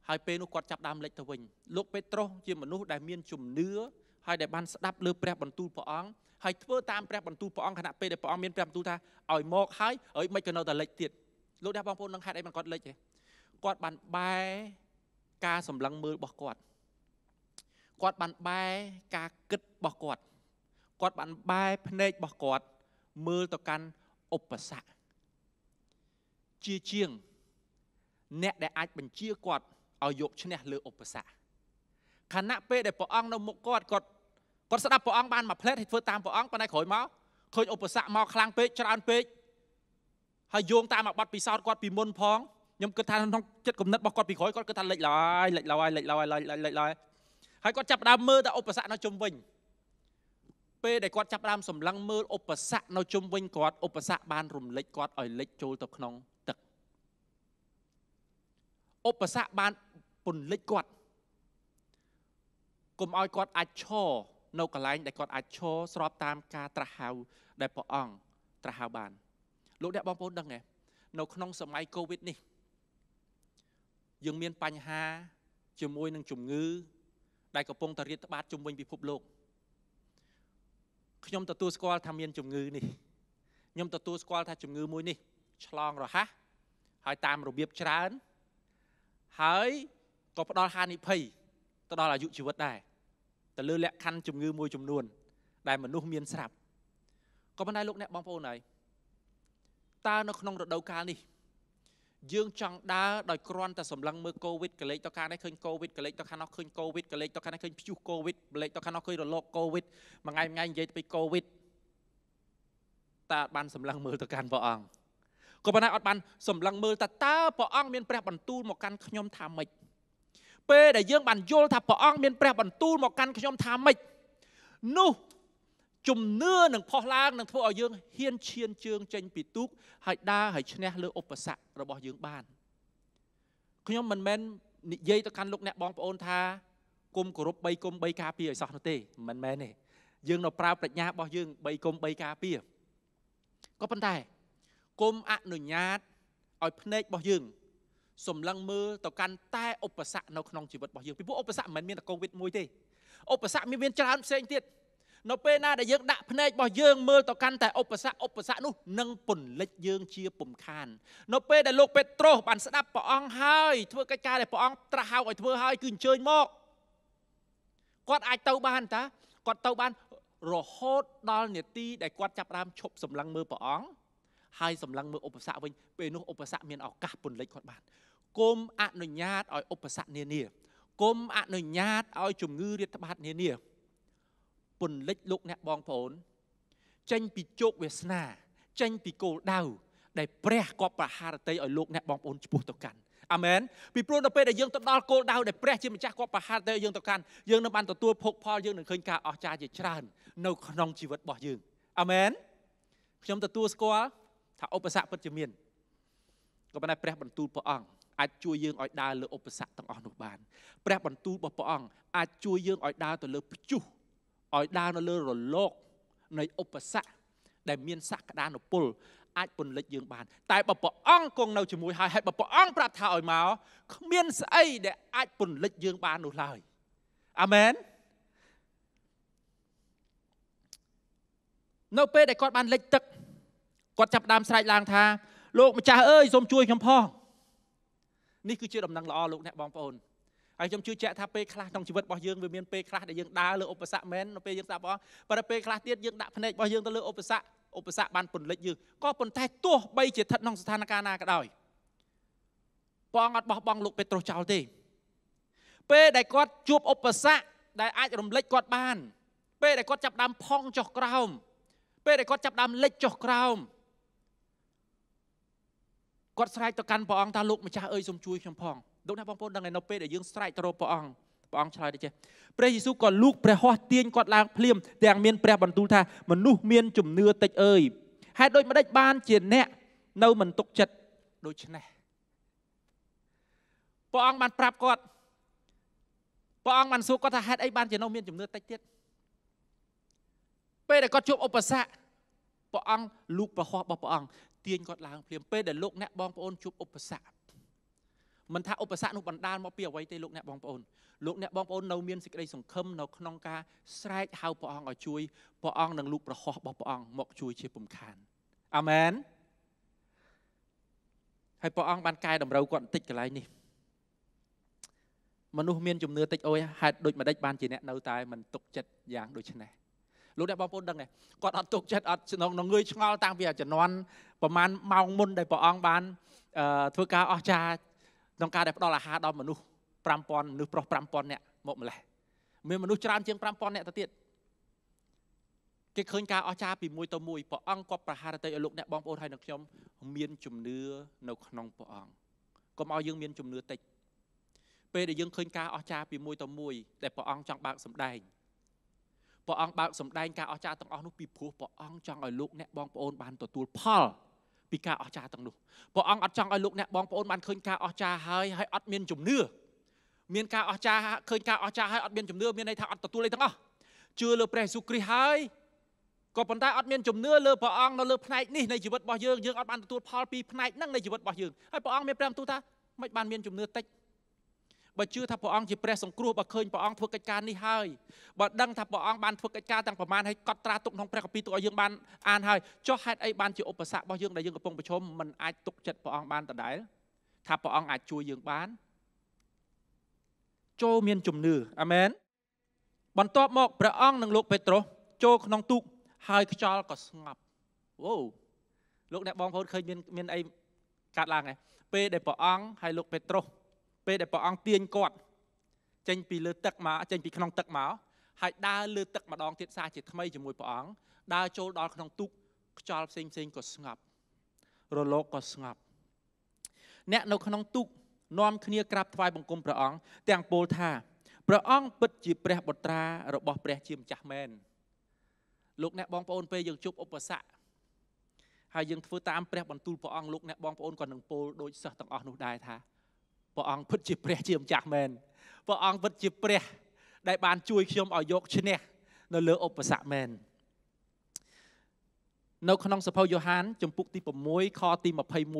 ហើយពេលនោះគាត់ចាប់ដើមលេចទៅវិញលោកពេត្រុសជាមនុស្សដែលមានជំនឿហើយដែលបានស្ដាប់លើព្រះបន្ទូលព្រះអង្គហើយធ្វើតាមព្រះបន្ទូលព្រះអង្គខណៈពេលដែលព្រះអង្គមានព្រះបន្ទូលថាឲ្យមក ហើយហើយមិនក៏នៅតែលេចទៀតលោកដែរបងប្អូននឹងហេតុអីមិនគាត់លេចទេគាត់បានបែរការសម្លឹងមើលរបស់គាត់គាត់បានបែការគិតរបស់គាត់គាត់បានបែភ្នែករបស់គាត់មើលទៅកាន់ឧបសគ្គជាជាងអ្នក ដែលអាចបញ្ជាគាត់ឲ្យយកឈ្នះលើឧបសគ្គខណៈពេលដែលព្រះអង្គនៅមុខគាត់គាត់គាត់ស្ដាប់ព្រះអង្គបានមួយផ្លែតហើយធ្វើតាមព្រះអង្គប៉ុន្តែក្រោយមកឃើញឧបសគ្គមកខ្លាំងពេកច្រើនពេកហើយយោងតាមបាត់ពិសោធន៍គាត់ពីមុនផងខ្ញុំគិតថាក្នុងចិត្តគំនិតរបស់គាត់ពីក្រោយគាត់គិតថាលិចឡើយលិចឡើយលិចឡើយលិចឡើយលិចឡើយហើយគាត់ចាប់ដើមមើលតែឧបសគ្គនៅជុំវិញពេលដែលគាត់ចាប់ដើមសម្លឹងមើលឧបសគ្គនៅជុំវិញគាត់ឧបសគ្គបានរំលេចគាត់ឲ្យលិចចូលទៅក្នុងទឹកឧបសគ្គបានពន្លិចគាត់ុំឲ្យគាត់អាចឈរនៅកន្លែងដែលគាត់អាចឈរស្របតាមការត្រាស់ហៅដែលព្រះអង្គត្រាស់ហៅបានលោកអ្នកបងប្អូនដឹងទេនៅក្នុងសម័យកូវីដនេះយើងមានបញ្ហាជាមួយនឹងជំងឺ ដែលកំពុងតែរាតត្បាតជុំវិញពិភពលោកខ្ញុំទទួលស្គាល់ថាមានជំងឺ នេះខ្ញុំទទួលស្គាល់ថាជំងឺមួយនេះឆ្លងរហ័សហើយតាមរបៀបច្រើនហើយក៏ផ្ដល់ហានិភ័យទៅដល់អាយុជីវិតដែរទៅលើលក្ខខណ្ឌជំងឺមួយចំនួន ដែលមនុស្សមានស្រាប់ក៏ប៉ុន្តែលោកអ្នកបងប្អូនហើយតើនៅក្នុងរដូវកាលនេះយើងចង់ដើរដោយគ្រាន់តែសម្លឹងមើលកូវីដកលេចទៅខាងនេះឃើញកូវីដកលេចទៅខាងនោះឃើញកូវីដកលេចទៅខាងនេះឃើញព្យុះកូវីដកលេចទៅខាងនោះឃើញរលកកូវីដមួយថ្ងៃមួយថ្ងៃនិយាយទៅកូវីដតើបានសម្លឹងមើលទៅកាន់ព្រះអង្គក៏ប៉ុន្តែអត់បានសម្លឹងមើលតើតើព្រះអង្គមានព្រះ បន្ទូលមកកាន់ខ្ញុំថាម៉េចពេលដែលយើងបានយល់ថាព្រះអង្គមានព្រះបន្ទូលមកកាន់ខ្ញុំថាម៉េចនោះជំនឿនឹងផុសឡើងនឹងធ្វើឲ្យយើងហ៊ានឈានជើងចេញពីទូកហើយដើរហើយឈ្នះលើឧបសគ្គរបស់យើងបានខ្ញុំមិនមែននិយាយទៅកាន់លោកអ្នកបងប្អូនថាគុំគោរព3គុំ3ការពារឲ្យសោះនោះទេមិនមែនទេយើងនៅប្រើប្រាជ្ញារបស់យើង3គុំ3ការពារក៏ប៉ុន្តែគុំអនុញ្ញាតឲ្យភ្នែករបស់យើងសម្លឹងមើលទៅកាន់តែឧបសគ្គនៅក្នុងជីវិតរបស់យើងពីព្រោះឧបសគ្គមិនមែនមានតែកូវីដមួយទេឧបសគ្គមានមានច្រើនផ្សេងទៀតនៅពេលណាដែលយើងដាក់ភ្នែករបស់យើងមើលទៅកាន់តែឧបសគ្គឧបសគ្គនោះនឹងពន្លិចយើងជាពំខាននៅពេលដែលលោកពេត្រុសបានស្ដាប់ព្រះអង្គហើយធ្វើកិច្ចការដែលព្រះអង្គត្រាស់ហៅឲ្យធ្វើហើយគឺអញ្ជើញមកគាត់អាចទៅបានតាគាត់ទៅបានរហូតដល់នាទីដែលគាត់ចាប់ដើមឈប់សម្លឹងមើលព្រះអង្គហើយសម្លឹងមើលឧបសគ្គវិញពេលនោះឧបសគ្គមានឱកាសពន្លិចគាត់បានគុំអនុញ្ញាតឲ្យឧបសគ្គនានាគុំអនុញ្ញាតឲ្យជំងឺរាតត្បាតនានាពន្លិចលោកអ្នកបងប្អូនចេញពីជោគវាសនា ចេញពីគោលដៅដែលព្រះគាត់ប្រហារតីឲ្យលោកអ្នកបងប្អូនឈ្មោះទៅកាន់អាមែនពីព្រោះនៅពេលដែលយើងទៅដល់គោលដៅដែលព្រះជាម្ចាស់គាត់ប្រហារតីឲ្យយើងទៅកាន់យើងនឹងបានទទួលភោគផលយើងនឹងឃើញការអស្ចារ្យជាច្រើននៅក្នុងជីវិតរបស់យើងអាមែនខ្ញុំទទួលស្គាល់ថាឧបសគ្គពិតជាមានក៏ប៉ុន្តែព្រះ បន្ទូលព្រះអង្គអាចជួយយើងឲ្យដើរលើឧបសគ្គទាំងអស់នោះបានព្រះបន្ទូលរបស់ព្រះអង្គអាចជួយយើងឲ្យដើរទៅលើព្យុះឲ្យដើរនៅលើរលកនៃឧបសគ្គដែលមានសក្តានុពលអាច ពន្លិចយើងបាន តែបើព្រះអង្គគង់នៅជាមួយហើយហើយបើព្រះអង្គប្រាប់ថាឲ្យមកគ្មានស្អីដែលអាចពន្លិចយើងបាន នោះឡើយអាមែននៅពេលដែលគាត់បានលិចទឹកគាត់ចាប់ដើមស្រែកឡើងថាលោកម្ចាស់អើយសូមជួយខ្ញុំផងនេះគឺជាដំណឹងល្អលោកអ្នកបងប្អូនហើយខ្ញុំជឿជាក់ថាពេលខ្លះក្នុងជីវិតរបស់យើងវាមានពេលខ្លះដែលយើងដើរលើឧបសគ្គមែននៅពេលយើងស្ដាប់ព្រះប៉ុន្តែពេលខ្លះទៀតយើងដាក់ភ្នែករបស់យើងទៅលើឧបសគ្គឧបសគ្គបានពន្លិចយើងក៏ប៉ុន្តែទោះបីជាស្ថិតក្នុងស្ថានភាពណាក៏ដោយព្រះអង្គអត់បោះបង់លោកពេត្រុសចោលទេ ពេលដែលគាត់ជួបឧបសគ្គដែលអាចរំលេចគាត់បាន ពេលដែលគាត់ចាប់ដើមផង់ចុះក្រោមពេលដែលគាត់ចាប់ដើមលិចចុះក្រោមគាត់ស្រែកទៅកាន់ព្រះអង្គថាលោកម្ចាស់អើយសូមជួយខ្ញុំផងលោកអ្នកបងប្អូនដឹងឯនៅពេលដែលយើងស្រែកទៅរកព្រះអង្គព្រះអង្គឆ្លើយទៅចេះព្រះយេស៊ូវក៏លូកព្រះហោះទាញគាត់ឡើងភ្លាមទាំងមានព្រះបន្ទូលថា មនុស្សមានជំនឿតិចអើយហេតុដូចម្តេចបានជាអ្នក នៅមិនទុកចិត្តដូច្នេះព្រះអង្គបានប្រាប់គាត់ព្រះអង្គបានសួរគាត់ថាហេតុអីបានជានៅមានជំនឿតិចទៀតពេលដែលគាត់ជួបឧបសគ្គព្រះអង្គលូកព្រះហោះរបស់ព្រះអង្គទាញគាត់ឡើងភ្លាមពេលដែលលោកអ្នកបងប្អូនជួបឧបសគ្គមិនថាឧបសគ្គនោះបណ្ដាលមកពីអ្វីទេលោកអ្នកបងប្អូនលោកអ្នកបងប្អូននៅមានសេចក្តីសង្ឃឹមនៅក្នុងការស្រែកហៅព្រះអង្គឲ្យជួយព្រះអង្គនឹងលោកប្រហោះរបស់ព្រះអង្គមកជួយជាពំខានអាមែនហើយព្រះអង្គបានកែតម្រូវគាត់បន្តិចកន្លែងនេះមនុស្សមានជំនឿតិចអូយហេតុដូចម្ដេចបានជាអ្នកនៅតែមិនទុកចិត្តយ៉ាងដូចនេះលោកអ្នកបងប្អូនដឹងទេគាត់អត់ទុកចិត្តអត់ក្នុងងើយឆ្ងល់តាំងពីជំនាន់ប្រហែលម៉ោងមុនដែលព្រះអង្គបានធ្វើការអស្ចារ្យក្នុងការដែលផ្ដល់អាហារដល់មនុស្ស5000មនុស្សប្រុស5000នាក់មកម្លេះមានមនុស្សច្រើនជាង5000នាក់ទៅទៀតគេឃើញការអស្ចារ្យពីមួយទៅមួយព្រះអង្គគាត់ប្រហារតីឲ្យលោកអ្នកបងប្អូនហើយនឹងខ្ញុំមានជំនឿនៅក្នុងព្រះអង្គកុំឲ្យយើងមាន ជំនឿតិចពេលដែលយើងឃើញការអស្ចារ្យពីមួយទៅមួយដែលព្រះអង្គចង់បើកសម្ដែងព្រះអង្គបើកសម្ដែងការអស្ចារ្យទាំងអស់នោះពីព្រោះព្រះអង្គចង់ឲ្យលោកអ្នកបងប្អូនបានទទួលផលពីការអស្ចារ្យទាំងនោះព្រះអង្គអត់ចង់ឲ្យលោកអ្នកបងប្អូនបានឃើញការអស្ចារ្យហើយហើយអត់មាន ជំនឿមាន ការអស្ចារ្យឃើញការអស្ចារ្យហើយអត់មានជំនឿមានន័យថាអត់ទទួលអីទាំងអស់ជឿលើព្រះយេស៊ូវគ្រីស្ទហើយក៏ប៉ុន្តែអត់មានជំនឿលើព្រះអង្គនៅលើផ្នែកនេះនៃជីវិតរបស់យើងយើងអត់បានទទួលផលពីផ្នែកហ្នឹងនៃជីវិតរបស់យើងហើយព្រះអង្គមានព្រះបន្ទូលថាមិនបានមានជំនឿតិចបើជឿថាព្រះអង្គជាព្រះសង្គ្រោះបើឃើញព្រះអង្គធ្វើកិច្ចការនេះហើយបើដឹងថាព្រះអង្គបានធ្វើកិច្ចការទាំងប្រមាណហើយកត់ត្រាទុកក្នុងព្រះគម្ពីរទុកឲ្យយើងបានអានហើយចុះហេតុអីបានជាឧបសគ្គរបស់យើងដែលយើងកំពុងប្រឈមមិនអាចទុកចិត្តព្រះអង្គបានដដែលថាព្រះអង្គអាចជួយយើងបានចូលមានជំនឿអាមែនបន្ទាប់មកព្រះអង្គនិងលោកពេត្រុសចូលក្នុងទូកហើយខ្យល់ក៏ស្ងប់អូលោកអ្នកបងប្អូនឃើញមានមានអីកើតឡើងឯងពេលដែលព្រះអង្គហើយលោកពេត្រុសពេលដែលព្រះអង្គទាញគាត់ចេញពីលើទឹកមកចេញពីក្នុងទឹកមកហើយដើរលើទឹកម្ដងទៀតសាជាថ្មីជាមួយព្រះអង្គដើរចូលដល់ក្នុងទូកខ្យល់ផ្សេងផ្សេងក៏ស្ងប់រលកក៏ស្ងប់អ្នកនៅក្នុងទូកនាំគ្នាក្រាបថ្វាយបង្គំព្រះអង្គទាំងពោលថាព្រះអង្គពិតជាព្រះបុត្រារបស់ព្រះជាម្ចាស់មែនលោកអ្នកបងប្អូនពេលយើងជួបឧបសគ្គហើយយើងធ្វើតាមព្រះបន្ទូលព្រះអង្គលោកអ្នកបងប្អូនក៏នឹងពោលដូចសិស្សទាំងអស់នោះដែរថាព្រះអង្គពិតជាព្រះជាម្ចាស់មែនព្រះអង្គពិតជាព្រះដែលបានជួយខ្ញុំឲ្យយកឈ្នះនៅលើឧបសគ្គមែននៅក្នុងសភៅយ៉ូហានជំពូកទី6ខទី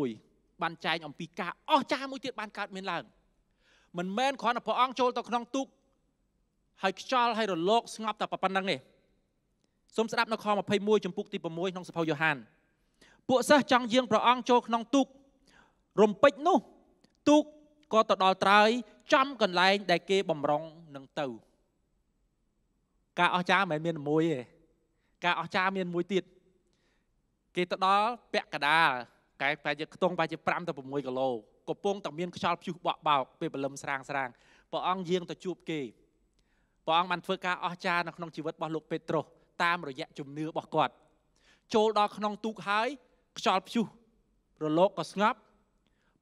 21បានចែងអំពីការអស្ចារ្យមួយទៀតបានកើតមានឡើងមិនមែនគ្រាន់តែព្រះអង្គចូលទៅក្នុងទូកហើយខ្យល់ហើយរលកស្ងប់តែប៉ុណ្្នឹងទេសូមស្ដាប់នៅខ21ចំពុកទី6ក្នុងសភៅយ៉ូហានពួកសិស្សចង់យាងព្រះអង្គចូលក្នុងទូករំពេចនោះទូកក៏ទៅដល់ត្រើយចំកន្លែង ដែលគេបំរុងនឹងទៅការអស្ចារ្យមិនមានមួយទេការអស្ចារ្យមាន មួយទៀតគេទៅដល់ពាក់កដាលកែតែជាខ្ទង់ប្រហែលជា5ទៅ6គីឡូកំពុងតែមានខ្យល់ព្យុះបក់បោកពេលព្រលឹមស្រាងស្រាងព្រះអង្គយាងទៅជួបគេព្រះអង្គបានធ្វើការអស្ចារ្យនៅក្នុងជីវិតរបស់លោក ពេត្រុសតាមរយៈជំនឿរបស់គាត់ ចូលដល់ក្នុងទូកហើយខ្យល់ព្យុះរលកក៏ស្ងប់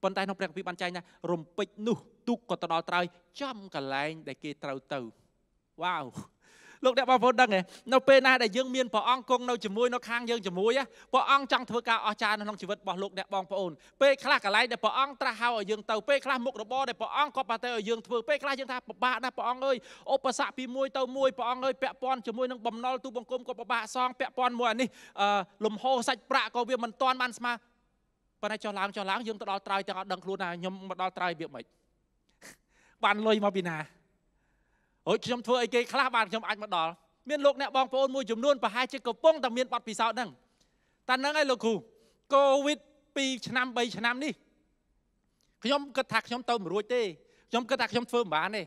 ប៉ុន្តែក្នុងព្រះគម្ពីរបានចែងថារំពេចនោះទូកក៏ទៅដល់ត្រើយចំកន្លែងដែលគេត្រូវទៅវ៉ាវលោកអ្នកបងប្អូនដឹងទេនៅពេលណាដែលយើងមានព្រះអង្គគង់នៅជាមួយនៅខាងយើងជាមួយព្រះអង្គចង់ធ្វើការអស្ចារ្យនៅក្នុងជីវិតរបស់លោកអ្នកបងប្អូនពេលខ្លះកន្លែងដែលព្រះអង្គត្រាស់ហៅឲ្យយើងទៅពេលខ្លះមុខរបរដែលព្រះអង្គក៏ប្រតែឲ្យយើងធ្វើពេលខ្លះយើងថាពិបាកណាស់ព្រះអង្គអើយឧបសគ្គពីមួយទៅមួយព្រះអង្គអើយពាក់ព័ន្ធជាមួយនឹងបំណុលទូបង្គំក៏ពិបាកសងពាក់ព័ន្ធមួយអានេះលំហោសាច់ប្រាក់ក៏វាមិនទាន់បានស្មើប៉ុន្តែចុះឡើងចុះឡើងយើងទៅដល់ត្រើយទាំងអត់ដឹងខ្លួនណាខ្ញុំមកដល់ត្រើយវាមិនបានលុយមកពីណាអូយខ្ញុំធ្វើអីគេខ្លះបានខ្ញុំអាចមកដល់មានលោកអ្នកបងប្អូនមួយចំនួនប្រហែលជាកំពុងតែមានបទពិសោធន៍ហ្នឹងតែហ្នឹងឯងលោកគ្រូកូវីដ2ឆ្នាំ3ឆ្នាំនេះខ្ញុំគិតថាខ្ញុំទៅមិនរួចទេខ្ញុំគិតថាខ្ញុំធ្វើមិនបានទេ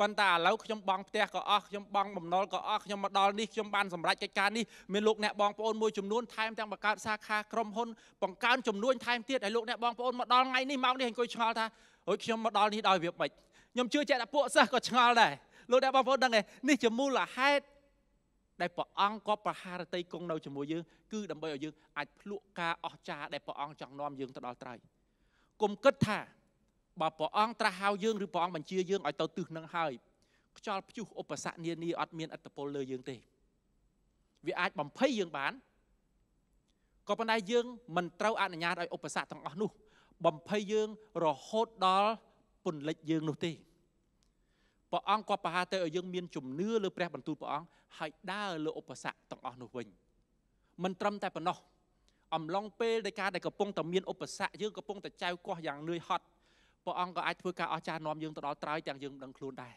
ប៉ុន្តែឥឡូវខ្ញុំបងផ្ទះក៏អស់ខ្ញុំបងបំណុលក៏អស់ខ្ញុំមកដល់នេះខ្ញុំបានសម្រេចកិច្ចការនេះមានលោកអ្នកបងប្អូនមួយចំនួនថែមទាំងបង្កើតសាខាក្រុមហ៊ុនបង្កើនចំនួនថែមទៀតឲ្យលោកអ្នកបងប្អូនមកដល់ថ្ងៃនេះម៉ោងនេះអង្គុយឆ្ងល់ថាអូយខ្ញុំមកដល់នេះដោយរបៀបម៉េចខ្ញុំជឿជាក់ថាពួកសិស្សក៏ឆ្ងល់ដែរលោកអ្នកបងប្អូនដឹងទេនេះជាមូលហេតុដែលព្រះអង្គក៏ប្រហារតីគង់នៅជាមួយយើង គឺដើម្បីឲ្យយើងអាចភ្លក់ការអស្ចារ្យដែលព្រះអង្គចង់នាំយើងទៅដល់ត្រៃគុំគិតថាបើព្រះអង្គត្រាស់ហៅយើងឬព្រះអង្គបញ្ជាយើងឲ្យទៅទិសនឹងហើយខ្យល់ព្យុះឧបសគ្គនានាអត់មានអត្តពលលើយើងទេវាអាចបំភ័យយើងបានក៏ប៉ុន្តែយើងមិនត្រូវអនុញ្ញាតឲ្យឧបសគ្គទាំងអស់នោះ បំភ័យយើងរហូតដល់ពន្លិចយើងនោះទេព្រះអង្គគាត់ប្រហែលទៅឲ្យយើងមានជំនឿលើព្រះបន្ទូលព្រះអង្គហើយដើរលើឧបសគ្គទាំងអស់នោះវិញមិនត្រឹមតែប៉ុណ្ណោះអំឡុងពេលនៃការដែលកំពុងតែមានឧបសគ្គយើងកំពុងតែចៅកោះយ៉ាងនឿយហត់ព្រះអង្គក៏អាចធ្វើការអស្ចារ្យនាំយើងទៅដល់ត្រើយទាំងយើងមិនដឹងខ្លួនដែរ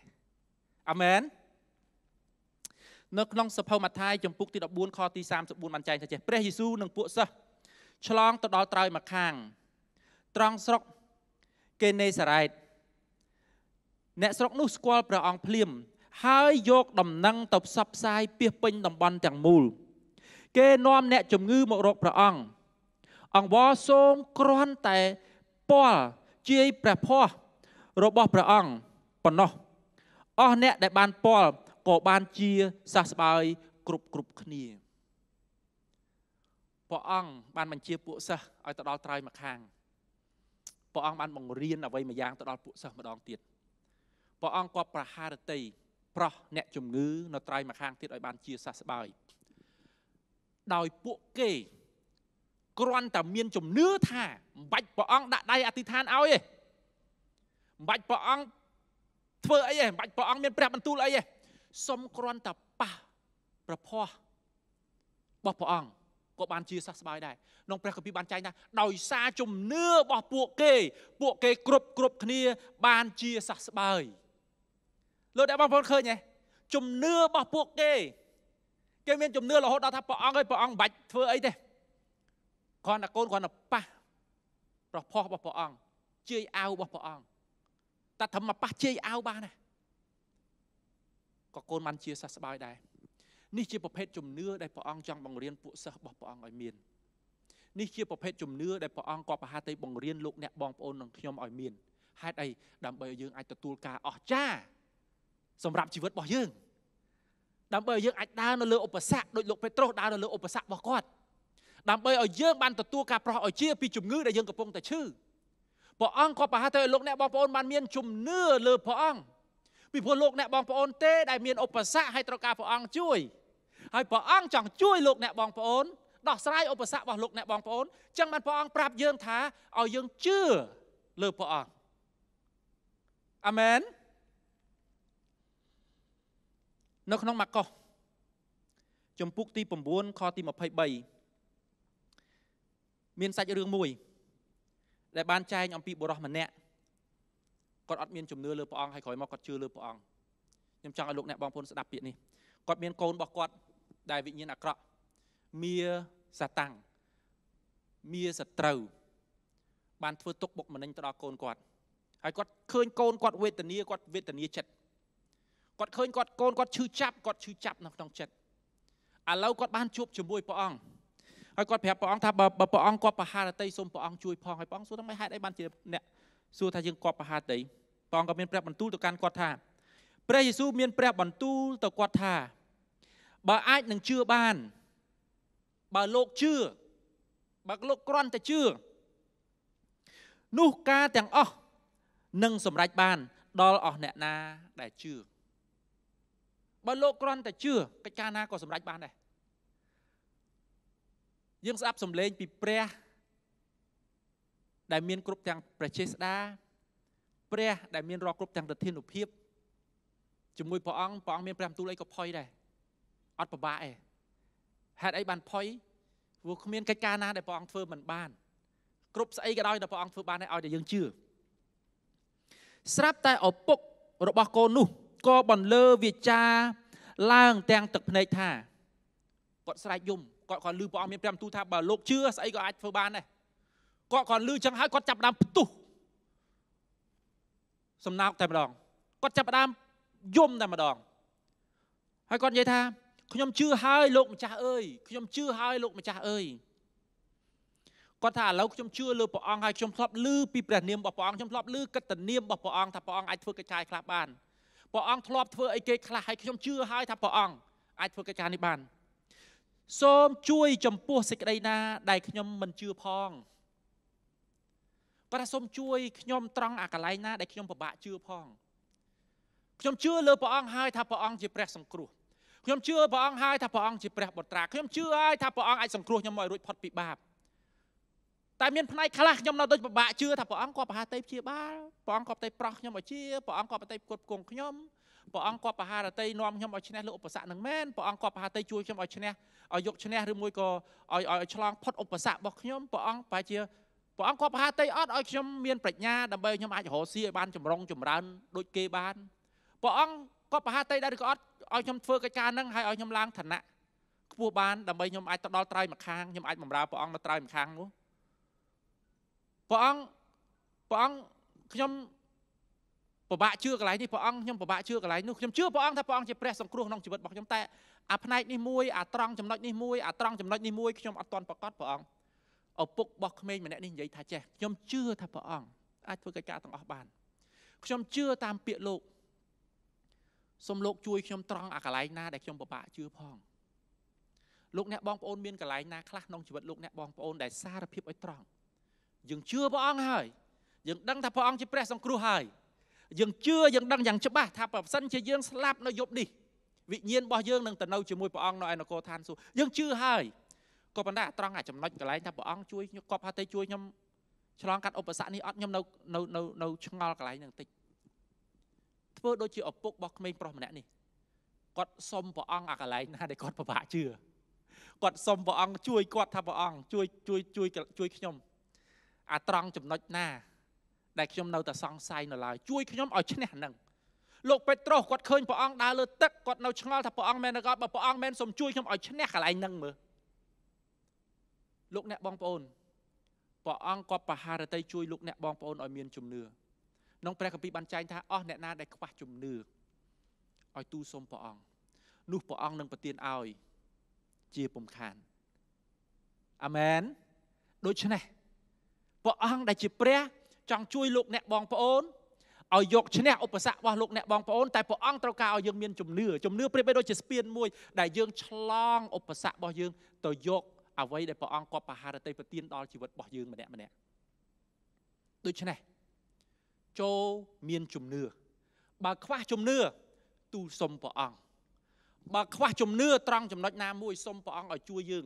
អាមែននៅក្នុងសភៅម៉ាថាយចំពុកទី14ខទី34បានចែងថាចេះព្រះយេស៊ូវនិងពួកសិស្សឆ្លងទៅដល់ត្រើយមកខាងត្រង់ស្រុកកេនេសារ៉េតអ្នកស្រុកនោះស្គាល់ព្រះអង្គភ្លាមហើយយកដំណឹងទៅផ្សព្វផ្សាយពាសពេញតំបន់ទាំងមូល គេនាំអ្នកជំងឺមករកព្រះអង្គអង្គវសូមគ្រាន់តែពាល់ជាយព្រះភ័ស្ត្ររបស់ព្រះអង្គប៉ុណ្ណោះអស់អ្នកដែលបានពាល់ក៏បានជាសះស្បើយគ្រប់គ្រប់គ្នាព្រះអង្គបានបញ្ជាពួកសិស្សឲ្យទៅដល់ត្រើយមកខាងព្រះអង្គបានបង្រៀនអ្វីមួយយ៉ាងទៅដល់ពួកសិស្សម្ដងទៀតព្រះអង្គគាត់ប្រហារតីប្រោះអ្នកជំងឺនៅត្រៃម្ខាងទៀតឲ្យបានជាសះស្បើយដោយពួកគេគ្រាន់តែមានជំនឿថាមិនបាច់ព្រះអង្គដាក់ដៃអធិដ្ឋានឲ្យទេមិនបាច់ព្រះអង្គធ្វើអីទេមិនបាច់ព្រះអង្គមានព្រះបន្ទូលអីទេសុំគ្រាន់តែប៉ះប្រភ័សរបស់ព្រះអង្គក៏បានជាសះស្បើយដែរក្នុងព្រះគម្ពីរបានចែងថាដោយសារជំនឿរបស់ពួកគេ ពួកគេគ្រប់គ្រប់គ្នាបានជាសះស្បើយលោកអ្នកបងប្អូនឃើញទេជំនឿរបស់ពួកគេគេមានជំនឿរហូតដល់ថាព្រះអង្គឲ្យព្រះអង្គមិនបាច់ធ្វើអីទេគ្រាន់តែកូនគ្រាន់តែប៉ះប្រផោះរបស់ព្រះអង្គជ័យអាវរបស់ព្រះអង្គតែធ្វើមកប៉ះជ័យអាវបានណាក៏កូនបានជាសះស្បើយដែរនេះជាប្រភេទជំនឿដែលព្រះអង្គចង់បង្រៀនពួកសិស្សរបស់ព្រះអង្គឲ្យមាននេះជាប្រភេទជំនឿដែលព្រះអង្គគាត់ប្រហែលតែបង្រៀនលោកអ្នកបងប្អូននិងខ្ញុំឲ្យមានហេតុអីដើម្បីឲ្យយើងអាចទទួលការអស្ចារ្យសម្រាប់ជីវិតរបស់យើងដើម្បីឲ្យយើងអាចដើរនៅលើឧបសគ្គដោយលោកពេត្រុសដើរនៅលើឧបសគ្គរបស់គាត់ដើម្បីឲ្យយើងបានទទួលការប្រោះឲ្យជាពីជំងឺដែលយើងកំពុងតែឈឺព្រះអង្គក៏ប្រហែលទៅឲ្យលោកអ្នកបងប្អូនបានមានជំនឿលើព្រះអង្គពីព្រោះលោកអ្នកបងប្អូនទេដែលមានឧបសគ្គឲ្យត្រូវការព្រះអង្គជួយហើយព្រះអង្គចង់ជួយលោកអ្នកបងប្អូនដោះស្រាយឧបសគ្គរបស់លោកអ្នកបងប្អូនចឹងបានព្រះអង្គប្រាប់យើងថាឲ្យយើងជឿលើព្រះអង្គអាមែននៅក្នុងម៉ាកុសជំពូកទី9ខទី23មានសាច់រឿងមួយ ដែលបានចែងអំពីបុរសម្នាក់គាត់អត់មានជំនឿលើព្រះអង្គហើយក្រោយមកគាត់ជឿលើព្រះអង្គខ្ញុំចង់ឲ្យលោកអ្នកបងប្អូនស្ដាប់ពាក្យនេះគាត់មានកូនរបស់គាត់ ដែលវិញ្ញាណអាក្រក់មាសាតាំងមាសត្រូវបានធ្វើទុកបុកម្នេញទៅដល់កូនគាត់ហើយគាត់ឃើញកូនគាត់វេទនាគាត់វេទនាចិត្តគាត់ឃើញគាត់កូនគាត់ឈឺចាប់គាត់ឈឺចាប់នៅក្នុងចិត្តឥឡូវគាត់បានជួបជាមួយព្រះអង្គហើយគាត់ប្រាប់ព្រះអង្គថាបើព្រះអង្គគាត់ប្រហារតីសូមព្រះអង្គជួយផងហើយព្រះអង្គសួរថាម៉េចហេតុអីបានជាអ្នកសួរថាយើងគាត់ប្រហារតីព្រះអង្គក៏មានព្រះបន្ទូលទៅកាន់គាត់ថាព្រះយេស៊ូវមានព្រះបន្ទូលទៅគាត់ថាបើអាចនឹងជឿបានបើលោកជឿបើលោកគ្រាន់តែជឿនោះការទាំងអស់នឹងសម្រេចបាន ដល់អស់អ្នកណាដែលជឿបើលោកគ្រាន់តែជឿកិច្ចការណាក៏សម្រេចបានដែរយើងស្ដាប់សំឡេងពីព្រះដែលមានគ្រប់ទាំងព្រះចេស្តាព្រះដែលមានរាល់គ្រប់ទាំងទធានុភាពជាមួយព្រះអង្គព្រះអង្គមានព្រះបន្ទូលអីក៏ផុយដែរអត់ពិបាកទេហេតុអីបានផុយព្រោះគ្មានកិច្ចការណាដែលព្រះអង្គធ្វើមិនបាន គ្រប់ស្អីក៏ដោយដែលព្រះអង្គធ្វើបានឲ្យតែយើងជឿស្រាប់តែឪពុករបស់កូននោះក៏បន្លឺវាចាឡើងទាំងទឹកភ្នែកថាគាត់ស្រែកយំគាត់គាត់ឮព្រះអង្គមានប្រាំទូថាបើលោកជឿស្អីក៏អាចធ្វើបានដែរគាត់គាត់ឮចឹងហើយគាត់ចាប់ដើមផ្ទុះសំណោកតែម្ដងគាត់ចាប់ដើមយំតែម្ដងហើយគាត់និយាយថាខ្ញុំជឿហើយលោកម្ចាស់អើយខ្ញុំជឿហើយលោកម្ចាស់អើយគាត់ថាឥឡូវខ្ញុំជឿលើព្រះអង្គហើយខ្ញុំធ្លាប់ឮពីព្រះនាមរបស់ព្រះអង្គខ្ញុំធ្លាប់ឮកិត្តិនាមរបស់ព្រះអង្គថាព្រះអង្គអាចធ្វើកិច្ចការខ្លះបានព្រះអង្គធ្លាប់ធ្វើអីគេខ្លះហើយខ្ញុំជឿហើយថាព្រះអង្គអាចធ្វើកិច្ចការនេះបានសូមជួយចំពោះសេចក្តីណា ដែលខ្ញុំមិនជឿផងព្រះសូមជួយខ្ញុំត្រង់អាកន្លែងណា ដែលខ្ញុំពិបាកជឿផងខ្ញុំជឿលើព្រះអង្គហើយថាព្រះអង្គជាព្រះសង្គ្រោះខ្ញុំជឿព្រះអង្គហើយថាព្រះអង្គជាព្រះបុត្រាខ្ញុំជឿហើយថាព្រះអង្គអាចសង្គ្រោះខ្ញុំឲ្យរួចផុតពីបាបតែមានផ្នែកខ្លះខ្ញុំនៅដូចពិបាកជឿថាព្រះអង្គគាត់ប្រហារតែព្យាបាលព្រះអង្គគាត់តែប្រោះខ្ញុំឲ្យជាព្រះអង្គគាត់តែគ្រប់គងខ្ញុំព្រះអង្គគាត់បហារតីនាំខ្ញុំឲ្យឈ្នះលើឧបសគ្គនឹងមែនព្រះអង្គគាត់បហារតីជួយខ្ញុំឲ្យឈ្នះឲ្យយកឈ្នះឬមួយក៏ឲ្យឲ្យឆ្លងផុតឧបសគ្គរបស់ខ្ញុំព្រះអង្គប្រហែលជាព្រះអង្គគាត់បហារតីអត់ឲ្យខ្ញុំមានប្រាជ្ញាដើម្បីខ្ញុំអាចរកស៊ីឲ្យបានចម្រុងចម្រើនដូចគេបានព្រះអង្គគាត់បហារតីដែរឬក៏អត់ឲ្យខ្ញុំធ្វើកិច្ចការហ្នឹងហើយឲ្យខ្ញុំឡើងឋានៈខ្ពស់បានដើម្បីខ្ញុំអាចទៅដល់ត្រៃម្ខាងខ្ញុំអាចបម្រើព្រះអង្គនៅត្រៃម្ខាងនោះព្រះអង្គព្រះអង្គខ្ញុំពិបាកជឿកន្លែងនេះព្រះអង្គខ្ញុំពិបាកជឿកន្លែងនោះខ្ញុំជឿព្រះអង្គថាព្រះអង្គជាព្រះសង្គ្រោះក្នុងជីវិតរបស់ខ្ញុំតែអាផ្នែកនេះមួយអាត្រង់ចំណុចនេះមួយអាត្រង់ចំណុចនេះមួយខ្ញុំអត់ទាន់ប្រកាសព្រះអង្គឪពុករបស់ក្មេងម្នាក់នេះនិយាយថាចេះខ្ញុំជឿថាព្រះអង្គអាចធ្វើកិច្ចការទាំងអស់បានខ្ញុំជឿតាមពាក្យលោកសូមលោកជួយខ្ញុំត្រង់អាកន្លែងណាដែលខ្ញុំពិបាកជឿផងលោកអ្នកបងប្អូនមានកន្លែងណាខ្លះក្នុងជីវិតលោកអ្នកបងប្អូនដែលសារភាពឲ្យត្រង់យើងជឿព្រះអង្គហើយយើងដឹងថាព្រះអង្គជាព្រះសង្គ្រោះហើយយើងជឿយើងដឹងយ៉ាងច្បាស់ថាបើសិនជាយើងស្លាប់នៅយប់នេះ វិញ្ញាណរបស់យើងនឹងទៅនៅជាមួយព្រះអង្គនៅឯនគរឋានសួគ៌យើងជឿហើយក៏ប៉ុន្តែត្រង់អាចំណុចកន្លែងថាព្រះអង្គជួយខ្ញុំគាត់ថាទៅជួយខ្ញុំឆ្លងកាត់ឧបសគ្គនេះអត់ខ្ញុំនៅនៅនៅឆ្ងល់កន្លែងនឹងតិចធ្វើដូចជាឪពុករបស់ក្មេងប្រុសម្នាក់នេះគាត់សុំព្រះអង្គអាកន្លែងណាដែលគាត់ពិបាកជឿគាត់សុំព្រះអង្គជួយគាត់ថាព្រះអង្គជួយជួយជួយជួយខ្ញុំ អាត្រង់ចំណុចណាដែលខ្ញុំនៅតែសង្ស័យនៅឡើយជួយខ្ញុំឲ្យឈ្នះនឹងលោកពេត្រុសគាត់ឃើញព្រះអង្គដើរលើទឹកគាត់នៅឆ្ងល់ថាព្រះអង្គមែនឬក៏បើព្រះអង្គមែនសូមជួយខ្ញុំឲ្យឈ្នះកន្លែងហ្នឹងមើលលោកអ្នកបងប្អូនព្រះអង្គគាត់បហារតីជួយលោកអ្នកបងប្អូនឲ្យមានជំនឿក្នុងព្រះគម្ពីរបានចែងថាអស់អ្នកណាដែលខ្វះជំនឿឲ្យទូសុំព្រះអង្គនោះព្រះអង្គនឹងប្រទានឲ្យជាពំខានអាមែនដូច្នេះព្រះអង្គដែលជាព្រះចង់ជួយលោកអ្នកបងប្អូនឲ្យយកឈ្នះឧបសគ្គរបស់លោកអ្នកបងប្អូនតែព្រះអង្គត្រូវការឲ្យយើងមានជំនឿជំនឿប្រៀបដូចជាស្ពានមួយដែលយើងឆ្លងឧបសគ្គរបស់យើងទៅយកអ្វីដែលព្រះអង្គគាត់បហារតីប្រទានដល់ជីវិតរបស់យើងម្នាក់ម្នាក់ដូច្នេះចូលមានជំនឿបើខ្វះជំនឿទូលសុំព្រះអង្គបើខ្វះជំនឿត្រង់ចំណុចណាមួយសុំព្រះអង្គឲ្យជួយយើង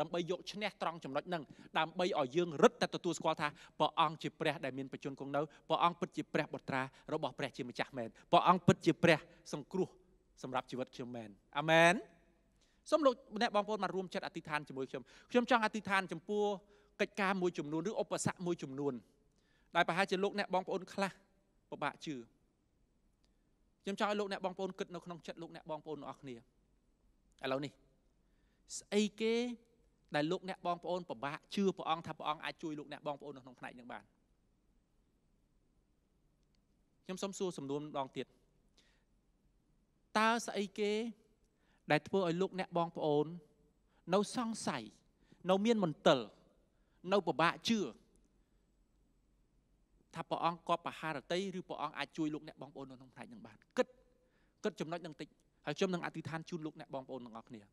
ដើម្បីយកឈ្នះត្រង់ចំណុចហ្នឹងដើម្បីឲ្យយើងរឹតតែទទួលស្គាល់ថាព្រះអង្គជាព្រះ ដែលមានបជនគង់នៅព្រះអង្គពិតជាព្រះបុត្រារបស់ព្រះជាម្ចាស់មែនព្រះអង្គពិតជាព្រះសង្គ្រោះសម្រាប់ជីវិតខ្ញុំមែនអាមែនសូមលោកម្នាក់បងប្អូនមករួមចិត្តអធិដ្ឋានជាមួយខ្ញុំខ្ញុំចង់អធិដ្ឋាន ចំពោះកិច្ចការមួយចំនួនឬឧបសគ្គមួយចំនួន ដែលប្រហែលជាលោកអ្នកបងប្អូន ខ្លះពិបាកជឿខ្ញុំចង់ឲ្យលោកអ្នកបងប្អូនគិតនៅក្នុងចិត្តលោកអ្នកបងប្អូនទាំងអស់គ្នាឥឡូវនេះស្អីគេដែលលោកអ្នកបងប្អូនពិបាកជឿព្រះអង្គថាព្រះអង្គអាចជួយលោកអ្នកបងប្អូននៅក្នុងផ្នែកនឹងបានខ្ញុំសូមសួរសំណួរម្ដងទៀតតើស្អីគេដែលធ្វើឲ្យលោកអ្នកបងប្អូននៅសង្ស័យនៅមានមន្ទិលនៅពិបាកជឿថាព្រះអង្គគាត់បហារតីឬព្រះអង្គអាចជួយលោកអ្នកបងប្អូននៅក្នុងផ្នែកនឹងបានគិតគិតចំណុចនឹងតិចហើយខ្ញុំនឹងអធិដ្ឋានជូនលោកអ្នកបងប្អូនទាំងអស់គ្នា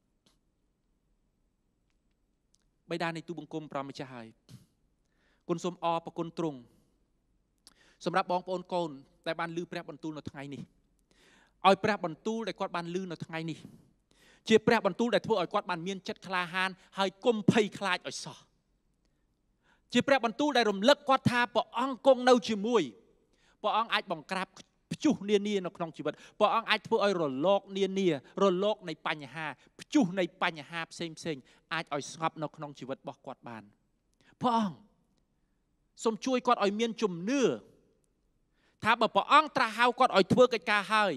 បិតានៃទូបង្គំព្រះម្ចាស់ហើយគុណសូមអរប្រគុណទ្រង់សម្រាប់បងប្អូនកូនដែលបានលឺព្រះបន្ទូលនៅថ្ងៃនេះឲ្យព្រះបន្ទូលដែលគាត់បានលឺនៅថ្ងៃនេះជាព្រះបន្ទូលដែលធ្វើឲ្យគាត់បានមានចិត្តក្លាហានហើយគុំភ័យខ្លាចឲ្យសោះជាព្រះបន្ទូលដែលរំលឹកគាត់ថាព្រះអង្គគង់នៅជាមួយព្រះអង្គអាចបង្ក្រាបព្យុះនានានៅក្នុងជីវិតព្រះអង្គអាចធ្វើឲ្យរលកនានា រលកនៃបញ្ហាព្យុះនៃបញ្ហាផ្សេងផ្សេងអាចឲ្យស្ងប់នៅក្នុងជីវិតរបស់គាត់បានព្រះអង្គសូមជួយគាត់ឲ្យមានជំនឿថាបើព្រះអង្គត្រាស់ហៅគាត់ឲ្យធ្វើកិច្ចការហើយ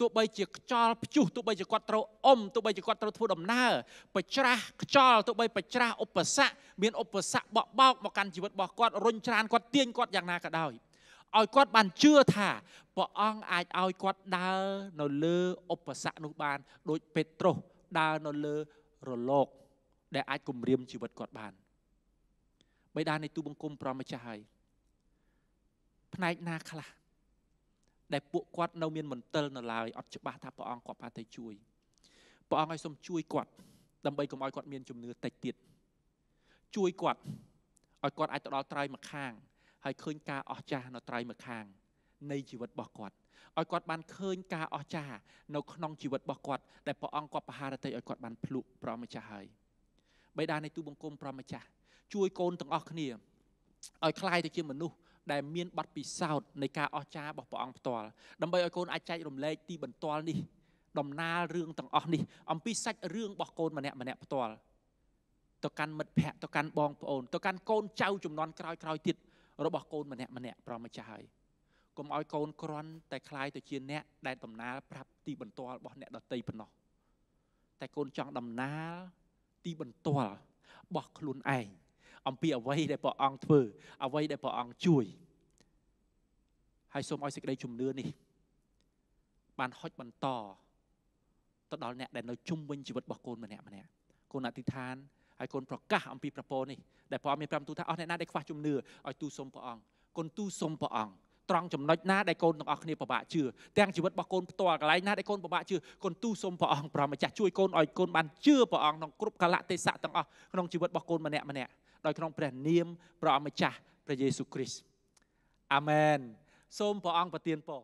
ទោះបីជាខ្ចល់ព្យុះទោះបីជាគាត់ត្រូវអុំទោះបីជាគាត់ត្រូវធ្វើដំណើរបច្រាស់ខ្ចល់ទោះបីបច្រាស់ឧបសគ្គមានឧបសគ្គបក់បោកមកកាន់ជីវិតរបស់គាត់រុញច្រានគាត់ទាញគាត់យ៉ាងណាក៏ដោយឲ្យគាត់បានជឿថាព្រះអង្គអាចឲ្យគាត់ដើរនៅលើឧបសគ្គនោះបានដូចពេត្រុសដើរនៅលើរលកដែលអាចគម្រាមជីវិតគាត់បានបិតានៃទូបង្គំប្រមចាស់ហើយផ្នែកណាខ្លះដែលពួកគាត់នៅមានមន្ទិលនៅឡើយអត់ច្បាស់ថាព្រះអង្គគាត់បានទៅជួយព្រះអង្គឲ្យសូមជួយគាត់ដើម្បីកុំឲ្យគាត់មានជំនឿតិចទៀតជួយគាត់ឲ្យគាត់អាចទៅដល់ត្រៃមកខាងហើយឃើញការអស្ចារ្យនៅត្រៃម្ខាង នៃជីវិតរបស់គាត់ឲ្យគាត់បានឃើញការអស្ចារ្យនៅក្នុងជីវិតរបស់គាត់ដែលព្រះអង្គគាត់បហារតិឲ្យគាត់បានភ្លុកប្រមម្ចាស់ហើយបេដានៃទូបង្គំប្រមម្ចាស់ជួយកូនទាំងអស់គ្នាឲ្យคลายទៅជាមនុស្សដែលមានប័ណ្ណពិសោធន៍នៃការអស្ចារ្យរបស់ព្រះអង្គផ្ទាល់ដើម្បីឲ្យកូនអាចចែករំលែកទីបន្ទាល់នេះដំណើររឿងទាំងអស់នេះអំពីសាច់រឿងរបស់កូនម្នាក់ម្នាក់ផ្ទាល់ទៅកាន់មិត្តភ័ក្តិទៅកាន់បងប្អូនទៅកាន់កូនចៅចំនួនក្រោយក្រោយទៀតរបស់កូនម្នាក់ម្នាក់ប្រមចាស់ហើយកុំឲ្យកូនក្រន់តែคล้ายទៅជាអ្នកដែលដំណាលប្រាប់ទីបន្ទាល់របស់អ្នកដតីប៉ុណ្ណោះតែកូនចង់ដំណាលទីបន្ទាល់របស់ខ្លួនឯងអំពីអ្វីដែលព្រះអង្គធ្វើអ្វីដែលព្រះអង្គជួយហើយសូមឲ្យសេចក្តីជំនឿនេះបានហុចបន្តទៅដល់អ្នកដែលនៅជុំវិញជីវិតរបស់កូន ម្នាក់ម្នាក់កូនអធិដ្ឋានហើយកូនប្រកាសអំពីប្រពោនេះដែលព្រះអង្គមានប្រាប់ទូថាអស់អ្នកណាដែលខ្វះជំនឿឲ្យទូសុំព្រះអង្គកូនទូសុំព្រះអង្គត្រង់ចំណុចណាដែលកូនទាំងអស់គ្នាពិបាកជឿទាំងជីវិតរបស់កូនផ្ទាល់កន្លែងណាដែលកូនពិបាកជឿកូនទូសុំព្រះអង្គព្រះម្ចាស់ជួយកូនឲ្យកូនបានជឿព្រះអង្គក្នុងគ្រប់កាលៈទេសៈទាំងអស់ក្នុងជីវិតរបស់កូនម្នាក់ម្នាក់ដោយក្នុងព្រះនាមព្រះម្ចាស់ព្រះយេស៊ូវគ្រីស្ទអាមែនសូមព្រះអង្គប្រទានពរ